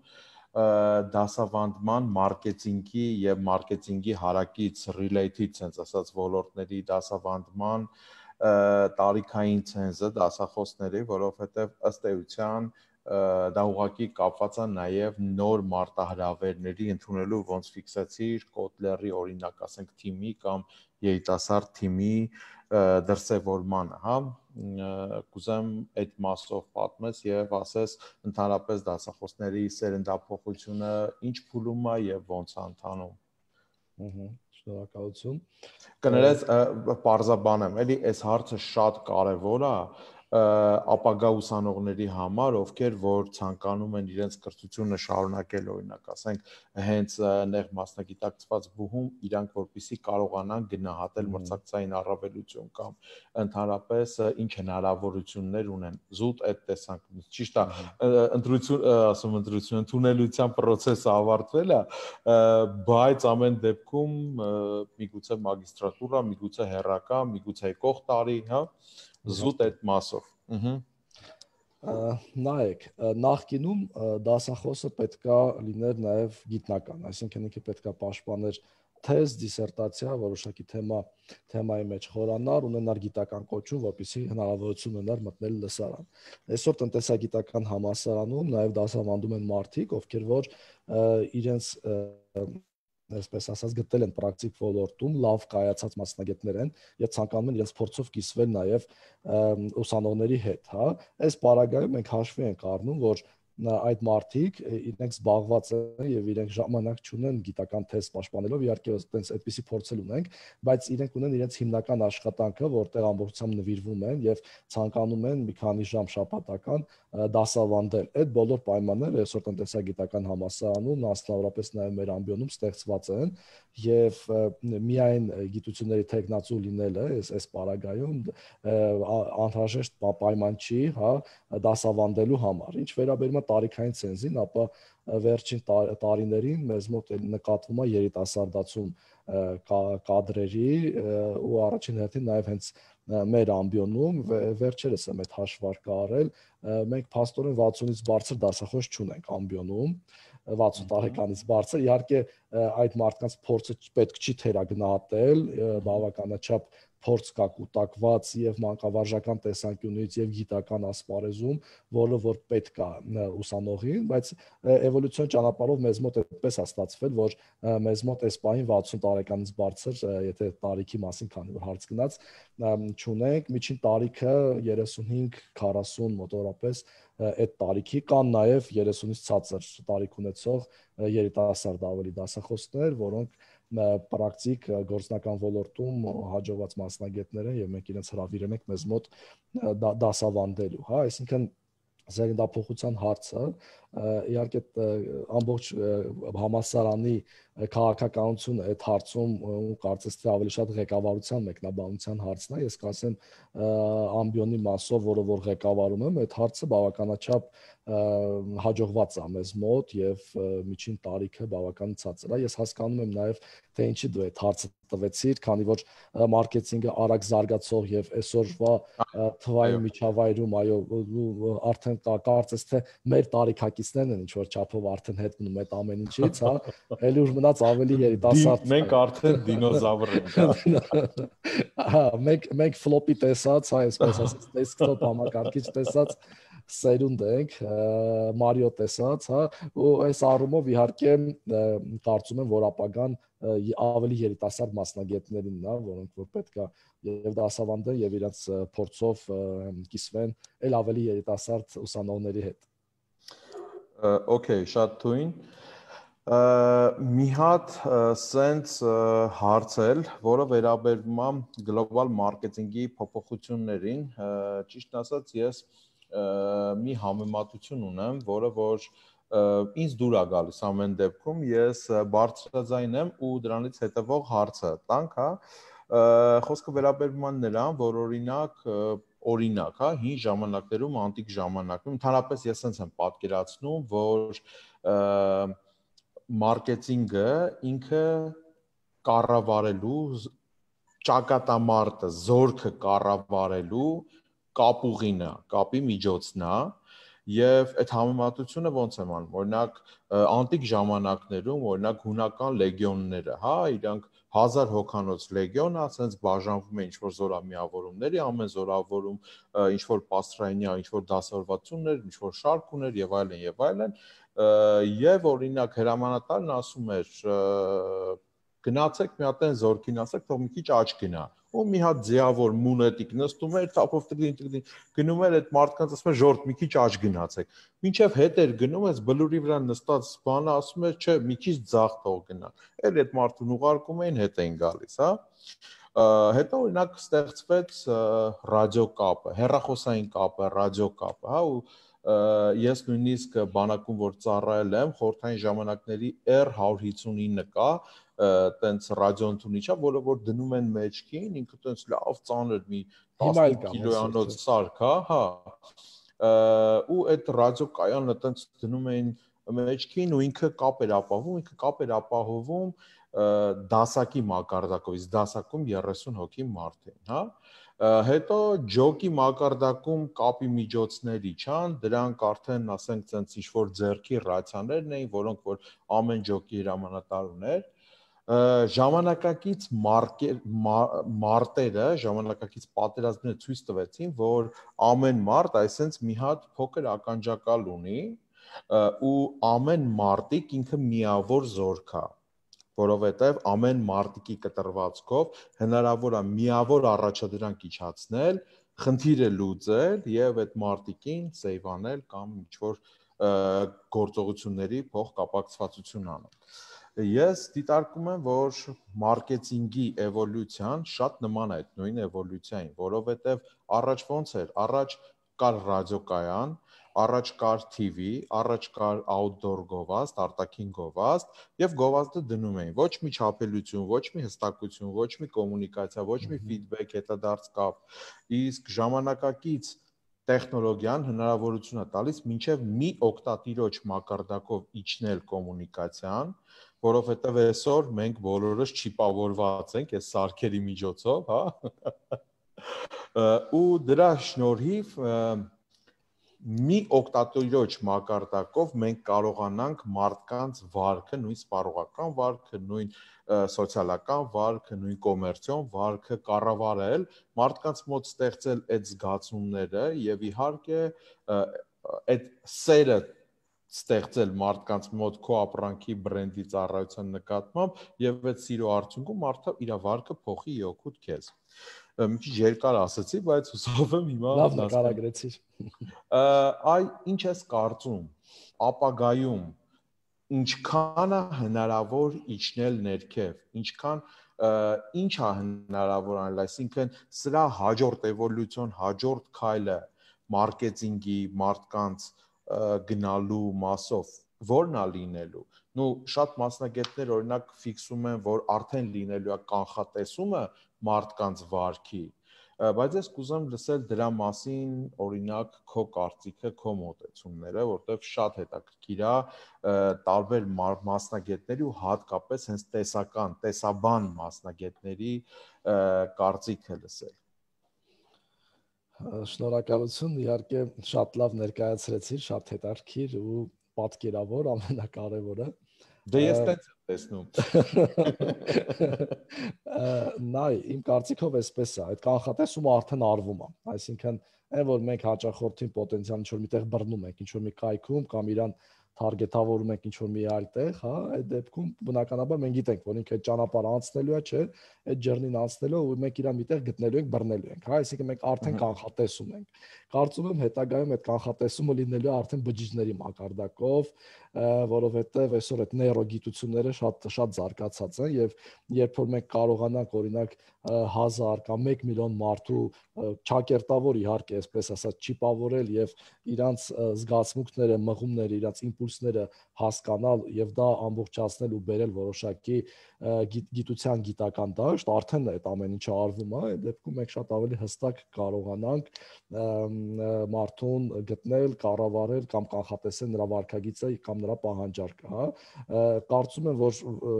դասավանդման մարքեթինգի եւ մարքեթինգի հարակից related sense ասած ոլորտների դասավանդման և տարիքային ցենզը դասախոսների, որովհետև ըստ էության դա ուղակի կապված է նաև նոր մարտահրավերների ընդունելու ոնց ֆիքսացիր Kotler-ի օրինակ, ասենք թիմի կամ երիտասարդ թիմի դրսևորմանը, հա, կուզեմ այդ մասով պատմես եւ ասես ընդհանրապես դասախոսների սերնդափոխությունը ինչ փուլում է եւ ոնց է ընթանում։ Ահա շնորհակալություն։ Կներես, parzabanեմ, էլի այս հարցը շատ կարևոր է, ապագա ուսանողների համար, ովքեր որ ցանկանում են իրենց կրթությունը շարունակել, օրինակ, ասենք, հենց նեղ մասնագիտակցված բուհում իրանք որպիսի կարողանան գնահատել մրցակցային առավելություն կամ ընդհանրապես ինչ հնարավորություններ ունեն զուտ այդ տեսանկյունից։ Ճիշտ է, ընտրություն, ասում ընտրություն ընդունելության process-ը ավարտվել է, բայց ամեն դեպքում միգուցե մագիստրատուրա, միգուցե հերակա, միգուցե կող տարի, հա, զուտ այդ մասով։ Ահա նայեք նախկինում դասախոսը պետքա լիներ նաև գիտնական այսինքն ինքը պետքա պաշտպաներ թեզ դիսերտացիա որոշակի թեմա թեմայի մեջ խորանար ունենար գիտական կոչում որպեսզի հնարավորություն ունենար մտնել լսարան այսօր տնտեսագիտական համալսարանում նաև դասավանդում են մարդիկ ովքեր որ իրենց այսպես ասած գտել են պրակտիկ ոլորտում լավ կայացած մասնագետներ են եւ ցանկանում են իրենց փորձով կիսվել նաեւ ուսանողների հետ, հա։ Այս պարագայում մենք հաշվի ենք առնում, որ այդ մարդիկ իրենք զբաղված են եւ իրենք ժամանակ չունեն գիտական թեստ պաշտպանելով, իհարկե այտենց այդպիսի փորձել ունենք, բայց իրենք ունեն իրենց հիմնական աշխատանքը, որտեղ ամբողջությամբ նվիրվում են եւ ցանկանում են մի քանի ժամ շաբաթական դասավանդել։ Այդ բոլոր պայմանները այսօր տնտեսագիտական համասարանում, մասնավորապես նաեւ մեր ամբիոնում ստեղծված են եւ միայն գիտությունների տեխնացու լինելը այս այս պարագայում անհրաժեշտ պայման չի, հա, դասավանդելու համար։ Ինչ վերաբերում է տարիքային ցենզին, ապա վերջին տարիներին մեզ մոտ նկատվում է երիտասարդացում կադրերի ու առաջին հերթին նաև հենց մեր ամբիոնում վերջերս եմ այդ հաշվարկը արել մենք փաստորեն 60-ից բարձր դասախոս չունենք ամբիոնում 60 տարեկանից բարձր իհարկե այդ մարդկանց փորձը պետք չի թերագնահատել բավականաչափ փորձ կա կուտակված եւ մանկավարժական տեսանկյունից եւ գիտական ասպարեզում, որը որ պետք է ուսանողին, բայց էվոլյուցիոն ճանապարհով մեզ մոտ այդպես է ստացվել, որ մեզ մոտ այս պահին 60 տարեկանից բարձր, եթե տարիքի մասին քանի որ հարց գնաց, ճունենք միջին տարիքը 35-40 մոտորապես այդ տարիքի կան նաև 30-ից ցածր տարիք ունեցող երիտասարդ ավելի դասախոսներ, որոնք պրակտիկ գործնական ոլորտում հաջողված մասնագետներ են եւ մենք իրենց հravirում ենք մեզ մոտ դասավանդելու, հա, այսինքն զերնդափոխության հարցը իհարկե ամբողջ համասարանի քաղաքականությունը այդ հարցում կարծես թե ավելի շատ ղեկավարության մեկնաբանության հարցն է ես կասեմ ամբիոնի մասով որը որ ղեկավարում եմ այդ հարցը բավականաչափ հաջողված է մեզ մոտ եւ միջին տարիքը բավական ցածր է ես հասկանում եմ նաեւ թե ինչի դու այդ հարցը տվեցիր քանի որ մարքեթինգը արագ զարգացող եւ այսօրվա թվային միջավայրում այո արդեն կարծես թե մեր տարիքակիցներն են ինչ որ չափով արդեն հետ մնում այդ ամեն ինչից հա ելյուր գնաց ավելի երիտասարդ։ Մենք արդեն դինոզավր ենք։ Ահա, մենք մենք ֆլոպի տեսած, այ հա, այսպես ասած, դեսկտոպ համակարգիչ տեսած սերունդ ենք, Մարիո տեսած, հա, ու այս առումով իհարկե կարծում եմ, որ ապագան ավելի երիտասարդ մասնագետներին նա, որոնք որ պետք է եւ դասավանդեն եւ իրենց փորձով կիսվեն ել ավելի երիտասարդ ուսանողների հետ։ Okay, շատ թույն։ Ա մի հատ սենց հարցել, որը վերաբերում է գլոբալ մարքեթինգի փոփոխություններին, ճիշտ ասած ես մի համեմատություն ունեմ, որը որ ինձ դուր է գալիս ամեն դեպքում, ես բարձրաձայն եմ ու դրանից հետևող հարցը տանք, հա, խոսքը վերաբերում է նրան, որ օրինակ օրինակ, հա, հին ժամանակներում, անտիկ ժամանակներում, ընդհանրապես ես սենց եմ պատկերացնում, որ և, մարքեթինգը ինքը կառավարելու ճակատամարտը, զորքը կառավարելու կապուղինա, կապի միջոցն է եւ այդ համեմատությունը ոնց եմ անում օրինակ անտիկ ժամանակներում օրինակ հունական լեգիոնները հա իրանք 1000 հոկանոց լեգիոնը ասենց բաժանվում է ինչ որ զորամիավորումների ամեն զորավորում ինչ որ պաստրայնիա ինչ որ դասավորվածություններ ինչ որ շարք ուներ եւ այլն եւ այլն եւ օրինակ հրամանատարն ասում էր գնացեք մի հատ այն զորքին ասեք թող մի քիչ աճ գնա ու մի հատ ձիավոր մունետիկ նստում էր թափով տրին տրին գնում էր այդ մարդկանց ասում էր ժորտ մի քիչ աճ գնացեք մինչև հետ էր գնում էս բլուրի վրա նստած բանը ասում էր չէ մի քիչ ձախ թող գնա էլ այդ մարդուն ուղարկում էին հետ էին գալիս հա հետո օրինակ ստեղծվեց ռադիոկապը հեռախոսային կապը ռադիոկապը հա ու ես նույնիսկ բանակում որ ծառայել եմ խորթային ժամանակների R159 կա տենց ռադիոընթունիչա, որը որ դնում են մեջքին, ինքը տենց լավ ծանր մի 10 կիլոյանոց սարք, հա, հա։ ու այդ ռադիոկայանը տենց դնում էին մեջքին ու ինքը կապ էր ապահովում, ինքը կապ էր ապահովում դասակի մակարդակով, իսկ դասակում 30 հոգի մարդ էին, հա։ Հետո ջոկի մակարդակում կապի միջոցների չան, դրանք արդեն ասենք ցենց ինչ որ ձերքի ռացիաներն էին, որոնք որ ամեն ջոկի իր ամանատար ուներ ժամանակակից մարկեր մարտերը ժամանակակից պատերազմները ցույց տվեցին որ ամեն մարտ այսպես մի հատ փոքր ականջակալ ունի ու ամեն մարտիկ ինքը միավոր զորք է որովհետև ամեն մարտիկի կտրվածքով հնարավոր է միավոր առաջադրանք իջացնել, խնդիրը լուծել եւ այդ մարտիկին սեյվանել կամ ինչ որ գործողությունների փոխկապակցվածություն անել։ Ես դիտարկում եմ, որ մարքեթինգի էվոլյուցիան շատ նման է այդ նույն էվոլյուցիային, որովհետև առաջ ոնց էր, առաջ կար ռադիոկայան, առաջ կար TV, առաջ կար outdoor գովազդ, արտաքին գովազդ եւ գովազդը դնում էին։ Ոչ մի չափելություն, ոչ մի հստակություն, ոչ մի կոմունիկացիա, ոչ մի feedback, հետադարձ կապ։ Իսկ ժամանակակից տեխնոլոգիան հնարավորություն է տալիս մինչև մի օկտատիրոջ մակարդակով իջնել կոմունիկացիան, որովհետև այսօր մենք բոլորս չիպավորված ենք այս սարքերի միջոցով, հա։ Ու դրա շնորհիվ և, մի օկտատոյոջ մակարդակով մենք կարողանանք մարդկանց վարկը, նույն սպառողական վարկը, նույն սոցիալական վարկը, նույն կոմերցիոն վարկը կառավարել, մարդկանց մոտ ստեղծել այդ զգացումները եւ իհարկե այդ սերը ստեղծել մարդկանց մոտ քո ապրանքի բրենդի ծառայության նկատմամբ եւ այդ սիրո արդյունքում մարդը իր վարկը փոխի յոկուտ քեզ մի քիչ երկար ասացի, բայց հուսով եմ հիմա լավ նկարագրեցիր։ Այ ինչ ես կարծում ապագայում ինչքանը հնարավոր իջնել ներքև, ինչքան ինչ է հնարավոր անել, այսինքն սրա հաջորդ էվոլյուցիոն հաջորդ քայլը մարքեթինգի մարդկանց գնալու մասով որն է լինելու նու շատ մասնագետներ օրինակ ֆիքսում են որ արդեն լինելու է կանխատեսումը մարդկանց վարքի բայց ես կուզեմ լսել դրա մասին օրինակ քո կարծիքը, քո մտածումները, որտեղ շատ հետաքրքիր է տարբեր մասնագետների ու հատկապես հենց տեսական, տեսաբան մասնագետների կարծիքը լսել։ Շնորհակալություն, իհարկե շատ լավ ներկայացրեցիր, շատ հետաքրքիր ու պատկերավոր ամենակարևորը։ Դե ես տենց եմ տեսնում։ Նայ, իմ կարծիքով էսպես է, այդ կանխատեսումը արդեն արվում է։ Այսինքն, այն որ մենք հաճախորդին պոտենցիալ ինչ-որ միտեղ բռնում ենք, ինչ-որ մի կայքում կամ իրան թարգետավորում ենք ինչ որ մի այլ տեղ, հա, այդ դեպքում բնականաբար մենք գիտենք, որ ինքը ճանապարհ անցնելու է, չէ, այդ ջերնին անցնելու ու մենք իրան միտեղ գտնելու ենք, բռնելու ենք, հա, այսինքն մենք արդեն կանխատեսում ենք։ Կարծում եմ հետագայում այդ կանխատեսումը լինելու է արդեն բջիջների մակարդակով, որովհետև այսօր այդ նեյրոգիտությունները շատ շատ զարգացած են եւ երբ որ մենք կարողանանք օրինակ 1000 կամ 1 միլիոն մարդու չակերտավոր իհարկե, այսպես ասած, չիպավորել եւ իրանց զգացմունքները, մղումները, իրանց իմպուլսները իմպուլսները հասկանալ եւ դա ամբողջացնել ու բերել որոշակի գիտության գիտական դաշտ արդեն այդ ամեն ինչը արվում է այդ դեպքում մենք շատ ավելի հստակ կարողանանք մարդուն գտնել, կառավարել կամ կանխատեսել նրա վարկագիծը կամ նրա պահանջարկը, հա։ Կարծում եմ, որ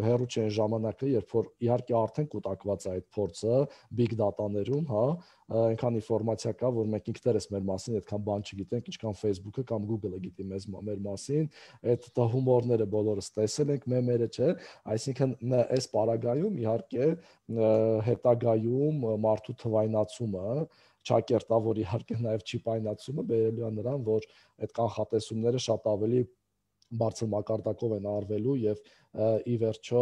հերոու չեն ժամանակը, երբ որ իհարկե արդեն կուտակված է այդ փորձը big data-ներում, հա, այնքան ինֆորմացիա կա, որ մենք ինքներս մեր մասին այդքան բան չգիտենք, ինչքան Facebook-ը կամ Google-ը գիտի մեզ մեր մասին, այդ հումորները բոլորս տեսել ենք, մեմերը չէ, այսինքն այս պարագայում իհարկե հետագայում մարդու թվայնացումը ճակերտավոր իհարկե նաև չի պայնացումը բերելու է նրան որ այդ կանխատեսումները շատ ավելի բարձր մակարդակով են արվելու եւ ի վերջո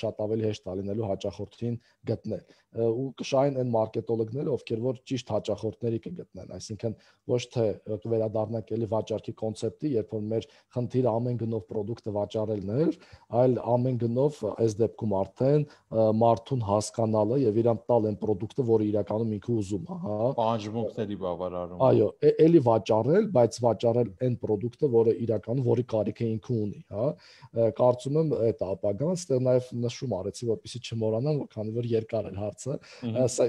շատ ավելի հեշտ ալինելու հաճախորդին գտնել ու կշային այն մարքետոլոգները ովքեր որ ճիշտ հաճախորդների կգտնեն այսինքն ոչ թե վերադառնանք էլի վաճառքի կոնցեպտի երբ որ մեր խնդիրը ամեն գնով ապրանքը վաճառելն էր այլ ամեն գնով այս դեպքում արդեն մարդուն հասկանալը եւ իրան տալ այն ապրանքը որը իրականում ինքը ուզում է հա պահանջմունքների բավարարում այո էլի վաճառել բայց վաճառել այն ապրանքը որը իրական որի կարիքը ինքը ունի հա կարծում եմ այդ ապագան, ստեղ նաև նշում արեցի, որպեսզի չմոռանան, որ քանի որ երկար է հարցը,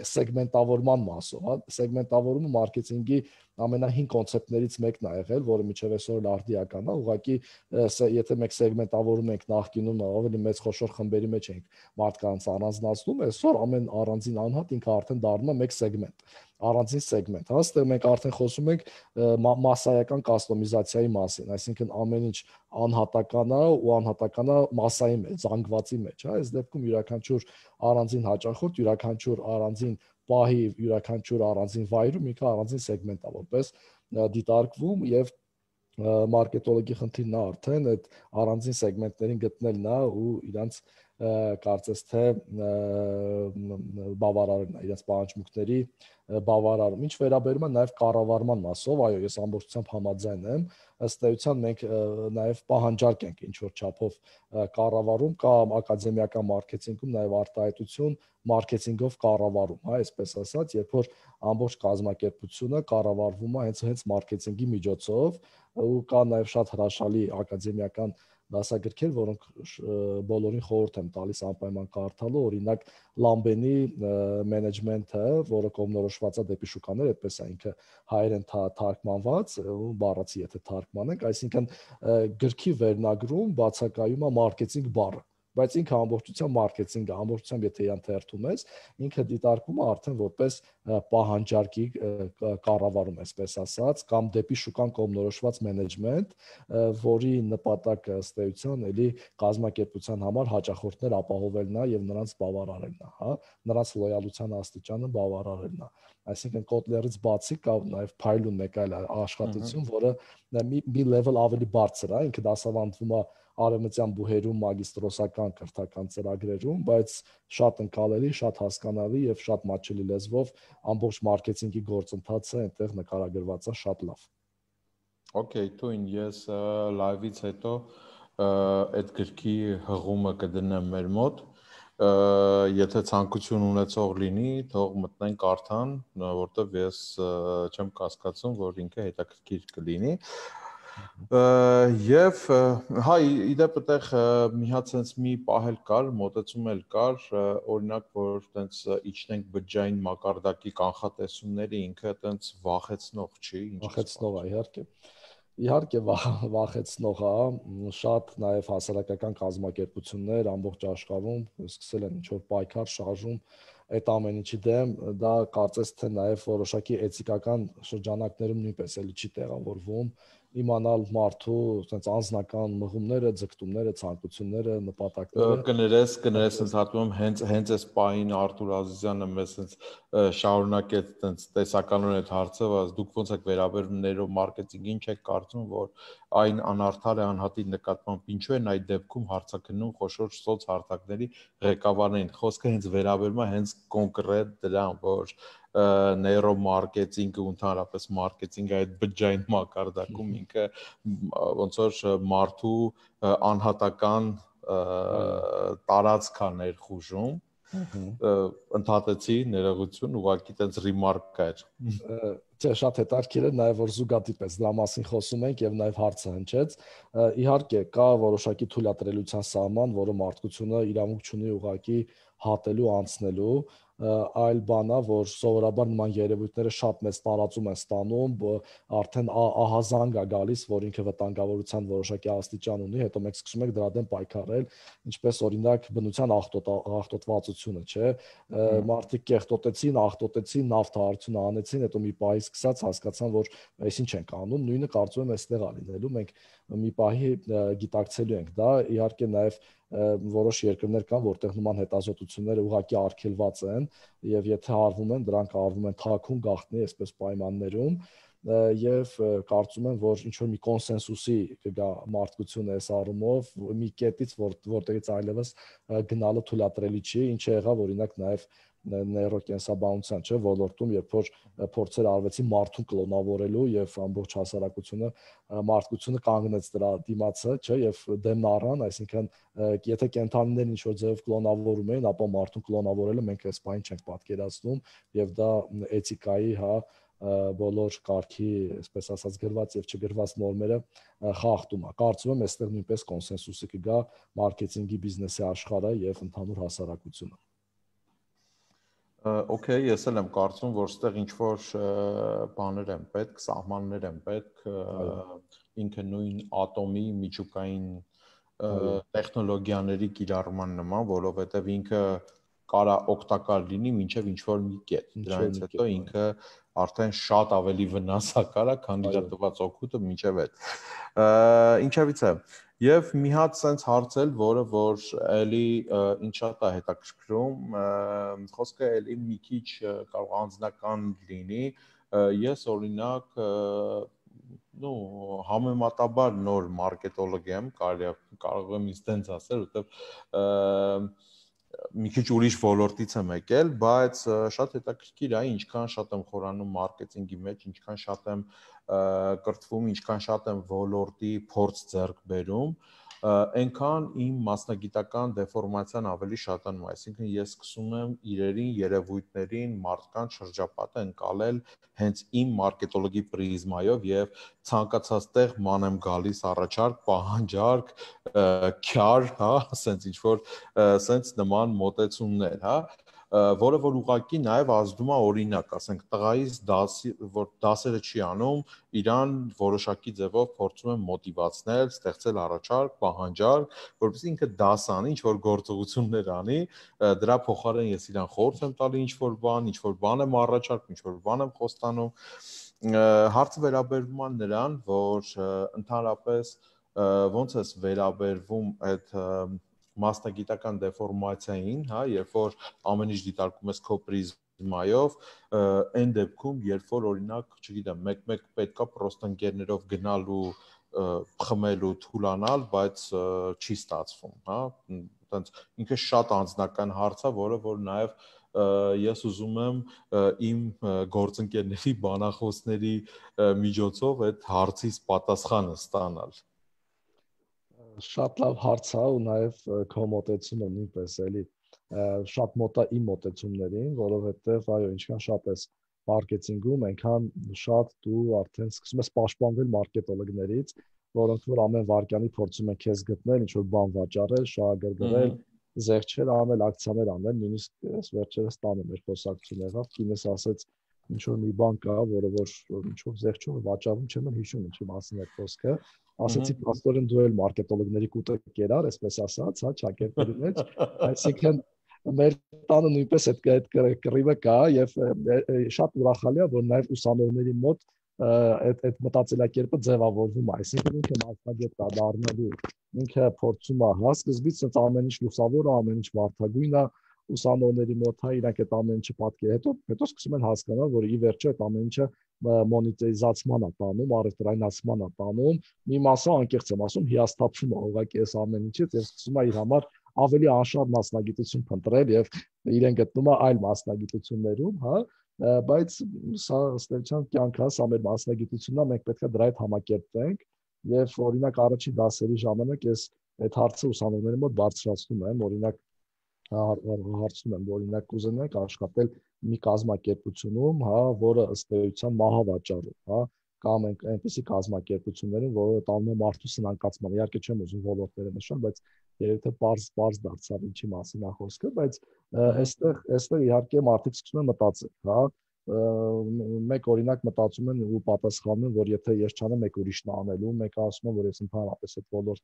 սեգմենտավորման մասով, հա, սեգմենտավորումը մարքեթինգի ամենահին կոնցեպտներից մեկն է եղել, որը միջև այսօր լարդիական է, ուղղակի եթե մենք սեգմենտավորում ենք նախկինում ավելի մեծ խոշոր խմբերի մեջ ենք մարդկանց առանձնացնում, այսօր ամեն առանձին անհատ ինքը արդեն դառնում է մեկ սեգմենտ առանձին սեգմենտ, հա, ստեղ մենք արդեն խոսում ենք massայական կաստոմիզացիայի մասին, այսինքն ամեն ինչ անհատականա ու անհատականա massայի մեջ, զանգվածի մեջ, հա, այս դեպքում յուրաքանչյուր առանձին հաճախորդ, յուրաքանչյուր առանձին պահի, յուրաքանչյուր առանձին վայրում ինքը առանձին սեգմենտ է, որպես դիտարկվում եւ մարքետոլոգի խնդիրն է արդեն այդ առանձին սեգմենտներին գտնելն է ու իրանց կարծես թե բավարարն է իրաց պահանջմունքների բավարարում։ Ինչ վերաբերում է նաև կառավարման մասով, այո, ես ամբողջությամբ համաձայն եմ, ըստ էության մենք նաև պահանջարկ ենք ինչ որ չափով կառավարում կամ ակադեմիական մարքեթինգում նաև արտահայտություն մարքեթինգով կառավարում, հա, այսպես ասած, երբ որ ամբողջ կազմակերպությունը կառավարվում է հենց հենց մարքեթինգի միջոցով, ու կա նաև շատ հրաշալի ակադեմիական դասագրքեր, որոնք բոլորին խորհուրդ եմ տալիս անպայման կարդալու, օրինակ Լամբենի մենեջմենթը, որը կողմնորոշված է դեպի շուկաներ, այդպես է ինքը հայերեն թարգմանված ու բառացի եթե թարգմանենք, այսինքն գրքի վերնագրում բացակայում է մարքեթինգ բառը բայց ինքը ամբողջությամբ մարքեթինգը, ամբողջությամբ եթե իրան թերթում ես, ինքը դիտարկումը արդեն որպես պահանջարկի կառավարում, այսպես ասած, կամ դեպի շուկան կողմնորոշված մենեջմենթ, որի նպատակը ըստ էության էլի կազմակերպության համար հաճախորդներ ապահովելն է եւ նրանց բավարարելն է, հա, նրանց լոյալության աստիճանը բավարարելն է։ Այսինքն Kotler-ից բացի կա նաեւ Python մեկ այլ աշխատություն, որը մի մի level ավելի բարձր է, ինքը դասավանդվում է արևմտյան բուհերում մագիստրոսական քրթական ծրագրերում, բայց շատ ընկալելի, շատ հասկանալի եւ շատ մաչելի լեզվով ամբողջ մարքեթինգի գործընթացը այնտեղ նկարագրված է շատ լավ։ Okay, թույն ես լայվից հետո այդ գրքի հղումը կդնեմ մեր մոտ եթե ցանկություն ունեցող լինի, թող մտնենք արդեն, որովհետև ես չեմ կասկածում, որ ինքը հետաքրքիր կլինի։ Ա, Եվ հա իդեպ այդտեղ մի հատ sense մի պահել կար, մտածում էլ կար, օրինակ որ sense իջնենք բջջային մակարդակի կանխատեսումների ինքը sense վախեցնող չի, ինչ վախեցնող է իհարկե։ Իհարկե վախեցնող է, շատ նաև հասարակական կազմակերպություններ ամբողջ աշխարհում սկսել են ինչ որ պայքար շարժում այդ ամեն ինչի դեմ դա կարծես թե նաև որոշակի էթիկական շրջանակներում նույնպես էլի չի տեղավորվում իմանալ մարդու այսպես անձնական մղումները, ձգտումները, ցանկությունները, նպատակները։ Կներես, կներես ընդհատում հենց հենց այս պահին Արտուր Ազիզյանը մեզ այսպես շարունակեց այսպես տեսականորեն այդ հարցը, ասես դուք ոնց եք վերաբերվում ներո մարքեթինգին, չեք կարծում, որ այն անարդար է անհատի նկատմամբ։ Ինչու են այդ դեպքում հարցակնում խոշոր սոց հարթակների ղեկավարներին։ Խոսքը հենց վերաբերվում է հենց կոնկրետ դրան, որ նեյրոմարքեթինգը ու ընդհանրապես մարքեթինգը այդ բջջային մակարդակում ինքը ոնց որ մարդու անհատական տարածքա ներխուժում ընդհատեցի ներողություն ուղղակի տենց ռիմարկ կար դե շատ հետաքրքիր է նաև որ զուգադիպես դրա մասին խոսում ենք եւ նաև հարցը հնչեց իհարկե կա որոշակի թույլատրելիության սահման որը մարդկությունը իրավունք ունի ուղղակի հատելու անցնելու այլ բան է, որ սովորաբար նման երևույթները շատ մեծ տարածում են ստանում, արդեն ահազանգ է գալիս, որ ինքը վտանգավորության որոշակի աստիճան ունի, հետո մենք սկսում ենք դրա դեմ պայքարել, ինչպես օրինակ բնության ախտոտ ախտոտվածությունը, չէ՞։ Մարդիկ կեղտոտեցին, ախտոտեցին, նավթարարությունը անեցին, հետո մի պահի սկսած հասկացան, որ այսին չենք անում, նույնը կարծում եմ այստեղ է լինելու։ Մենք մի պահի գիտակցելու ենք դա, իհարկե նաև որոշ երկրներ կան, որտեղ նման հետազոտությունները ուղղակի արգելված են եւ եթե արվում են, դրանք արվում են թաքուն գաղտնի այսպես պայմաններում և կարծում եմ որ ինչ որ մի կոնսենսուսի կգա մարդկությունը այս առումով մի կետից որ որտեղից այլևս գնալը թույլատրելի չի ինչը եղավ օրինակ նաև նեյրոկենսաբանության, չէ, ոլորտում, երբ որ փորձեր արվեցին մարդու կլոնավորելու եւ ամբողջ հասարակությունը մարդկությունը կանգնեց դրա դիմացը, չէ, եւ դեմն առան, այսինքն եթե կենթանիներն ինչ որ ձեով կլոնավորում էին, ապա մարդուն կլոնավորելը մենք այս բան չենք պատկերացնում եւ դա էթիկայի, հա, բոլոր կարգի, այսպես ասած, գրված եւ չգրված նորմերը խախտում է։ Կարծում եմ, այստեղ նույնպես կոնսենսուսը կգա մարքեթինգի բիզնեսի աշխարհը եւ ընդհանուր հասարակությունը։ Okay, ես էլ եմ կարծում, որ ստեղ ինչ որ բաներ են պետք, սահմաններ են պետք, ինքը նույն ատոմի միջուկային տեխնոլոգիաների կիրառման նման, որովհետև ինքը կարա օգտակար լինի մինչև ինչ որ մի կետ։ Դրանից հետո ինքը արդեն շատ ավելի վնասակար է, քան իր տված օգուտը մինչև այդ։ Ինչևիցե, Եվ մի հատ sense հարցել, որը որ էլի ինչա տա հետաքրքրում, խոսքը էլի մի քիչ կարող անձնական լինի։ Ես օրինակ նո համեմատաբար նոր մարքետոլոգ եմ, կարելի կարող եմ ինստենց ասել, որտեվ մի քիչ ուրիշ ոլորտից եմ եկել, բայց շատ հետաքրքիր է, ինչքան շատ եմ խորանում մարքեթինգի մեջ, ինչքան շատ եմ կրթվում, ինչքան շատ եմ ոլորտի փորձ ձեռք բերում, այնքան իմ մասնագիտական դեֆորմացիան ավելի շատանում է, այսինքն ես սկսում եմ իրերին, երևույթներին, մարդկանց շրջապատը ընկալել հենց իմ մարքետոլոգի պրիզմայով եւ ցանկացած տեղ ման եմ գալիս առաջարկ, պահանջարկ, քյար, հա, ասենց ինչ որ սենց նման մոտեցումներ, հա, որը որ ուղակի նաև ազդում է օրինակ, ասենք տղայից դասի, որ դասերը չի անում, իրան որոշակի ձևով փորձում են մոտիվացնել, ստեղծել առաջարկ, պահանջարկ, որովհետեւ ինքը դաս անի, ինչ որ գործողություններ անի, դրա փոխարեն ես իրան խորհուրդ եմ տալի ինչ որ բան, ինչ որ բան եմ առաջարկում, ինչ որ բան եմ խոստանում հարցը վերաբերվում է նրան, որ ընդհանրապես ոնց ես վերաբերվում այդ մասնագիտական դեֆորմացիային, հա, երբ որ ամեն ինչ դիտարկում ես քո պրիզմայով, այն դեպքում, երբ որ օրինակ, չգիտեմ, 1-1 պետքա պրոստ ընկերներով գնալու խմելու, թուլանալ, բայց չի ստացվում, հա։ Այտենց ինքը շատ անձնական հարց է, որը որ նաև ես ուզում եմ իմ գործընկերների, բանախոսների միջոցով այդ հարցից պատասխանը ստանալ, շատ լավ հարց է ու նաև քո մտածումը նույնպես էլի շատ մոտ է իմ մտածումներին, որովհետև այո, ինչքան շատ ես մարքեթինգում, այնքան շատ դու արդեն սկսում ես պաշտպանվել մարքետոլոգներից, որոնք որ ամեն վարքյանի փորձում են քեզ գտնել, ինչ որ բան վաճառել, շահագրգռել, զեղչել, անել ակցիաներ անել, նույնիսկ ես վերջերս տանը մեր խոսակցություն եղավ, ինձ ասաց ինչ որ մի բան կա, որը որ ինչ որ զեղչողը վաճառում չեմ հիշում ինչի մասին է խոսքը, ասացի աստորեն դու էլ մարքետոլոգների կուտը կերար, այսպես ասած, հա, ճակերտերի մեջ, այսինքն մեր տանը նույնպես այդ այդ կռիվը կա եւ շատ ուրախալի է որ նաեւ ուսանողների մոտ այդ այդ մտածելակերպը ձևավորվում է այսինքն ինքը մասնագետ կա դառնալու ինքը փորձում է հա սկզբից այդ ամեն ինչ լուսավոր է ամեն ինչ վարդագույն է ուսանողների մոտ հա իրանք այդ ամեն ինչը պատկեր հետո հետո սկսում են հասկանալ որ ի վերջո այդ ամեն ինչը մոնետիզացմանա տանում, առևտրայնացմանա տանում, մի մասը անկեղծ եմ ասում, հիասթափվում է ուղղակի այս ամեն ինչից եւ սկսում է իր համար ավելի անշարժ մասնագիտություն փնտրել եւ իրեն գտնում է այլ մասնագիտություններում, հա, բայց սա ստեղծան կյանքա, սա մեր մասնագիտությունն է, մենք պետք է դրա հետ համակերպվենք եւ օրինակ առաջի դասերի ժամանակ ես այդ հարցը ուսանողների մոտ բարձրացնում եմ, օրինակ հա, հա, հարցնում եմ, օրինակ կուզենանք աշխատել մի կազմակերպությունում, հա, որը ըստ էության մահավաճառում, հա, կամ ենք այնպիսի կազմակերպություններում, որը տանում է մարդու սնանկացման։ Իհարկե չեմ ուզում ոլորտները նշան, բայց երևի թե པարզ པարզ դարձավ ինչի մասին է խոսքը, բայց այստեղ այստեղ իհարկե մարդիկ սկսում են մտածել, հա, մեկ օրինակ մտածում են ու պատասխանում են, որ եթե ես չանեմ, մեկ ուրիշն անելու, մեկը ասում է, որ ես ընդհանրապես այդ ոլորտ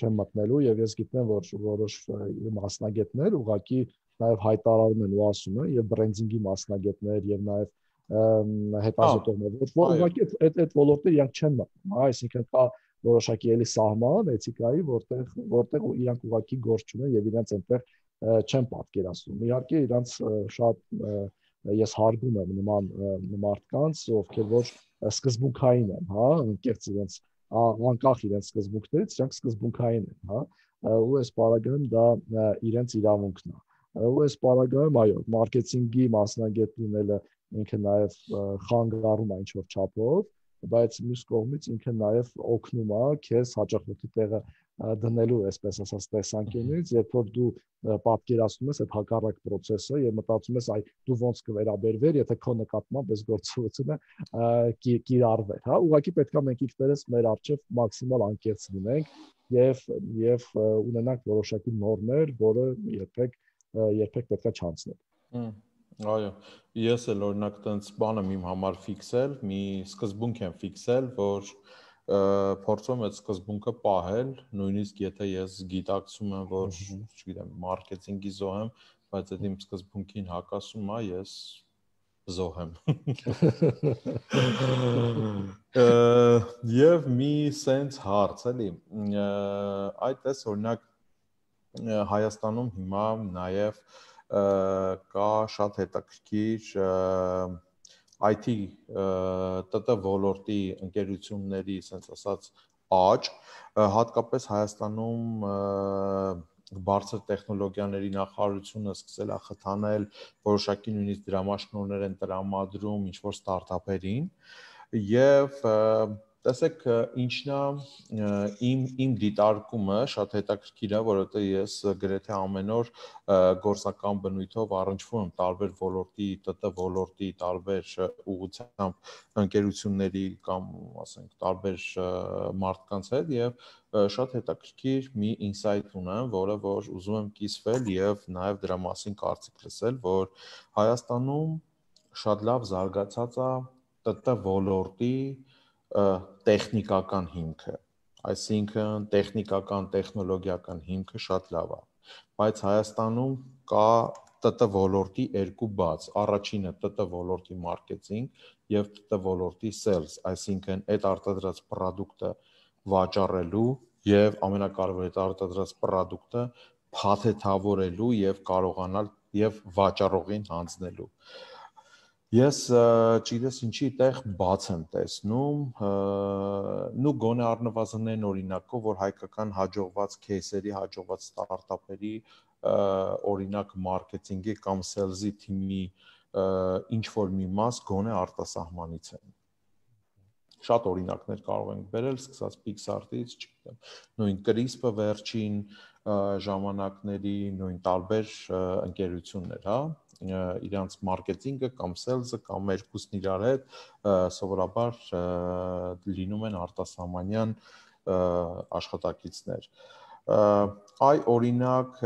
չեմ մտնելու եւ ես գիտեմ, որ որոշ մասնագետներ ուղակի նաև հայտարարում են ու ասում են եւ բրենդինգի մասնագետներ եւ նաև հետազոտողներ որ ուղղակի այդ այդ ոլորտը իրանք չեն մտնում այսինքն կա որոշակի էլի սահման էթիկայի որտեղ որտեղ իրանք ուղղակի գործ ունեն եւ իրանք այնտեղ չեն պատկերացնում իհարկե իրանք շատ ես հարգում եմ նման մարդկանց ովքեր որ սկզբունքային են հա ընկերց իրենց անկախ իրենց սկզբունքներից իրանք սկզբունքային են հա ու այս բարագայում դա իրենց իրավունքն է ու այս պարագայում այո մարքեթինգի մասնագետ լինելը ինքը նաև խանգարում է ինչ որ չափով բայց մյուս կողմից ինքը նաև օգնում է քեզ հաջողորդի տեղը դնելու, այսպես ասած, տեսանկյունից, երբ որ դու պատկերացնում ես այդ հակառակ process-ը եւ մտածում ես, այ դու ոնց կվերաբերվեր, եթե քո նկատմամբ այս գործողությունը կիրառվեր, հա, ուղղակի պետքա մենք ինքներս մեր արժեվ մաքսիմալ անկեղծ լինենք եւ եւ ունենանք որոշակի նորմեր, որը երբեք երբեք պետքա չանցնել։ Այո, ես էլ օրինակ տենց բան եմ իմ համար ֆիքսել, մի սկզբունք եմ ֆիքսել, որ փորձում եմ այդ սկզբունքը պահել, նույնիսկ եթե ես գիտակցում եմ, որ, չգիտեմ, մարքեթինգի զոհ եմ, բայց այդ իմ սկզբունքին հակասում է, ես զոհ եմ։ Եվ մի sense հարց էլի։ Այդ էս օրինակ Հայաստանում հիմա նաև կա շատ հետաքրքիր IT ՏՏ ոլորտի ընկերությունների, ասենց ասած, աճ, հատկապես Հայաստանում բարձր տեխնոլոգիաների նախարարությունը սկսել է խթանել որոշակի նույնիսկ դրամաշնորներ են տրամադրում ինչ որ ստարտափերին եւ և տեսեք ինչնա իմ իմ դիտարկումը շատ հետաքրքիր է որովհետեւ ես գրեթե ամեն օր գործական բնույթով առնչվում եմ տարբեր ոլորտի ՏՏ ոլորտի տարբեր ուղղությամբ ընկերությունների կամ ասենք տարբեր մարդկանց հետ եւ շատ հետաքրքիր մի ինսայթ ունեմ, որը որ ուզում եմ կիսվել եւ նաեւ դրա մասին կարծիք լսել, որ Հայաստանում շատ լավ զարգացած է ՏՏ ոլորտի տեխնիկական հիմքը, այսինքն տեխնիկական, տեխնոլոգիական հիմքը շատ լավ է, բայց Հայաստանում կա ՏՏ ոլորտի երկու բաց։ Առաջինը ՏՏ ոլորտի մարքեթինգ եւ ՏՏ ոլորտի sales, այսինքն այդ արտադրած product-ը վաճառելու եւ ամենակարևորը այդ արտադրած product-ը փաթեթավորելու եւ կարողանալ եւ վաճառողին հանձնելու։ Ես չգիտես ինչի տեղ բաց եմ տեսնում, նու գոնե առնվազնեն օրինակով, որ հայկական հաջողված кейսերի, հաջողված ստարտափերի օրինակ մարքեթինգի կամ սելզի թիմի ինչ որ մի մաս գոնե արտասահմանից են շատ օրինակներ կարող ենք վերել, սկսած Pixart-ից, չգիտեմ, նույն CRISPR վերջին ժամանակների նույն տարբեր ընկերություններ, հա, իրանց մարքեթինգը կամ սելզը կամ երկուսն իրար հետ սովորաբար լինում են արտասահմանյան աշխատակիցներ։ Այ օրինակ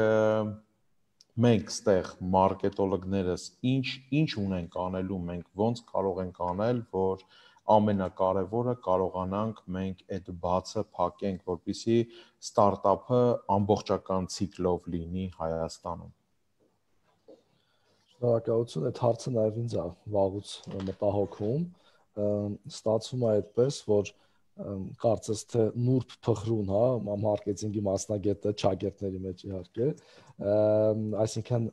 մենք ստեղ մարքետոլոգներս ինչ ինչ ունենք անելու մենք ոնց կարող ենք անել որ ամենակարևորը կարողանանք մենք այդ բացը փակենք որպիսի ստարտափը ամբողջական ցիկլով լինի Հայաստանում Շնորհակալություն, այդ հարցը նաև ինձ է վաղուց մտահոգում, ստացվում է այդպես, որ կարծես թե նուրբ փխրուն, հա, մարքեթինգի մասնագետը ճագերտների մեջ իհարկե, այսինքն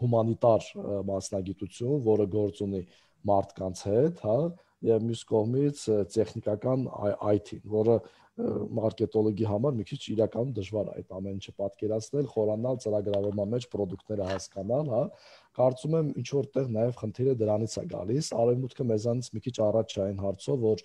հումանիտար մասնագիտություն, որը գործ ունի մարդկանց հետ, հա, եւ մյուս կողմից տեխնիկական IT-ն, որը մարքետոլոգի համար մի քիչ իրական դժվար է այդ ամենը չպատկերացնել, խորանալ ծրագրավորման մեջ product-ները հասկանալ, հա, Կարծում եմ ինչ որտեղ նաև խնդիրը դրանից է գալիս, արևմուտքը մեզանից մի քիչ առաջ է այն հարցով, որ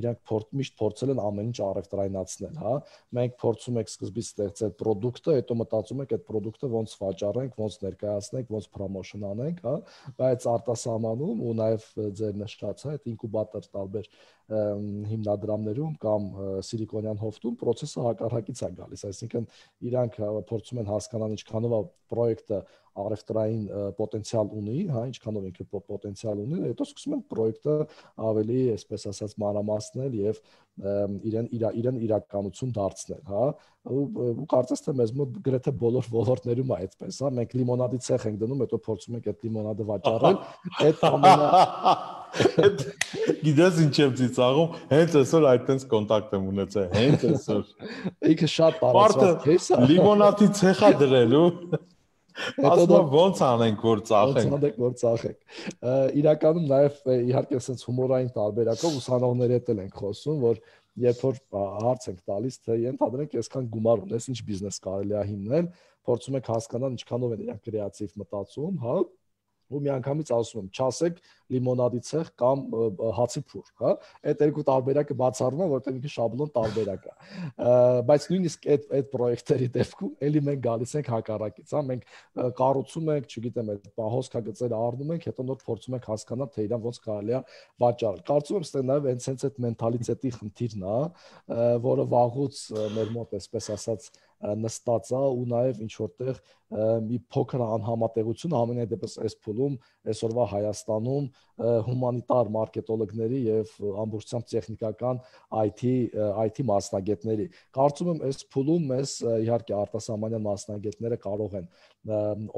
իրանք փորձ միշտ փորձել են ամեն ինչ առևտրայնացնել, հա։ Մենք փորձում ենք սկզբից ստեղծել product-ը, հետո մտածում ենք այդ product-ը ոնց վաճառենք, ոնց ներկայացնենք, ոնց promotion անենք, հա, բայց արտասահմանում ու նաև ձեր նշած հա այդ ինկուբատոր տարբեր հիմնադրամներում կամ սիլիկոնյան հովտում process-ը հակառակից է գալիս, այսինքն իրանք փորձում են հասկանալ ինչքանով է պրոյեկտը առևտրային պոտենցիալ ունի, հա, ինչքանով ինքը պոտենցիալ ունի, հետո սկսում են պրոյեկտը ավելի, այսպես ասած, մանրամասնել եւ իրեն իր իրեն իրականություն դարձնել, հա։ Ու կարծես թե մեզ մոտ գրեթե բոլոր ոլորտներում է այդպես, հա։ Մենք լիմոնադի ցեխ ենք դնում, հետո փորձում ենք այդ լիմոնադը վաճառել, այդ ամենը Գիտես ինչ եմ ծիծաղում, հենց այսօր այդտենց կոնտակտ եմ ունեցել, հենց այսօր։ Ինքը շատ բարձր քեզ է։ Լիմոնադի ցեխա դրելու Հետո ո՞նց անենք որ ծախենք։ Ո՞նց անենք որ ծախենք։ Իրականում նաև իհարկե ասենց հումորային տարբերակով ուսանողների հետ էլ ենք խոսում, որ երբ որ հարց ենք տալիս, թե ընդհանրենք այսքան գումար ունես, ինչ բիզնես կարելի է հիմնել, փորձում եք հասկանալ ինչքանով են իրանք կրեատիվ մտածում, հա, ու միանգամից ասում եմ, չասեք լիմոնադի ցեղ կամ հացի փուր, հա? Այդ երկու տարբերակը բացառվում է, որտեղ ինքը շաբլոն տարբերակ է։ Բայց նույնիսկ այդ այդ պրոյեկտերի դեպքում էլի մենք գալիս ենք հակառակից, հա, մենք կառուցում ենք, չգիտեմ, այդ հոսքագծերը առնում ենք, հետո նոր փորձում ենք հասկանալ, թե իրան ոնց կարելի է վաճառել։ Կարծում եմ, ստեղ նաև հենց հենց այդ մենթալիտետի խնդիրն է, որը վաղուց մեր մոտ էսպես ասած նստած է ու նաև ինչ որտեղ մի փոքր անհամատեղություն ամենայդեպս այս փուլում այսօրվա Հայաստանում հումանիտար մարքետոլոգների եւ ամբողջությամբ տեխնիկական IT IT մասնագետների։ Կարծում եմ այս փուլում մեզ իհարկե արտասահմանյան մասնագետները կարող են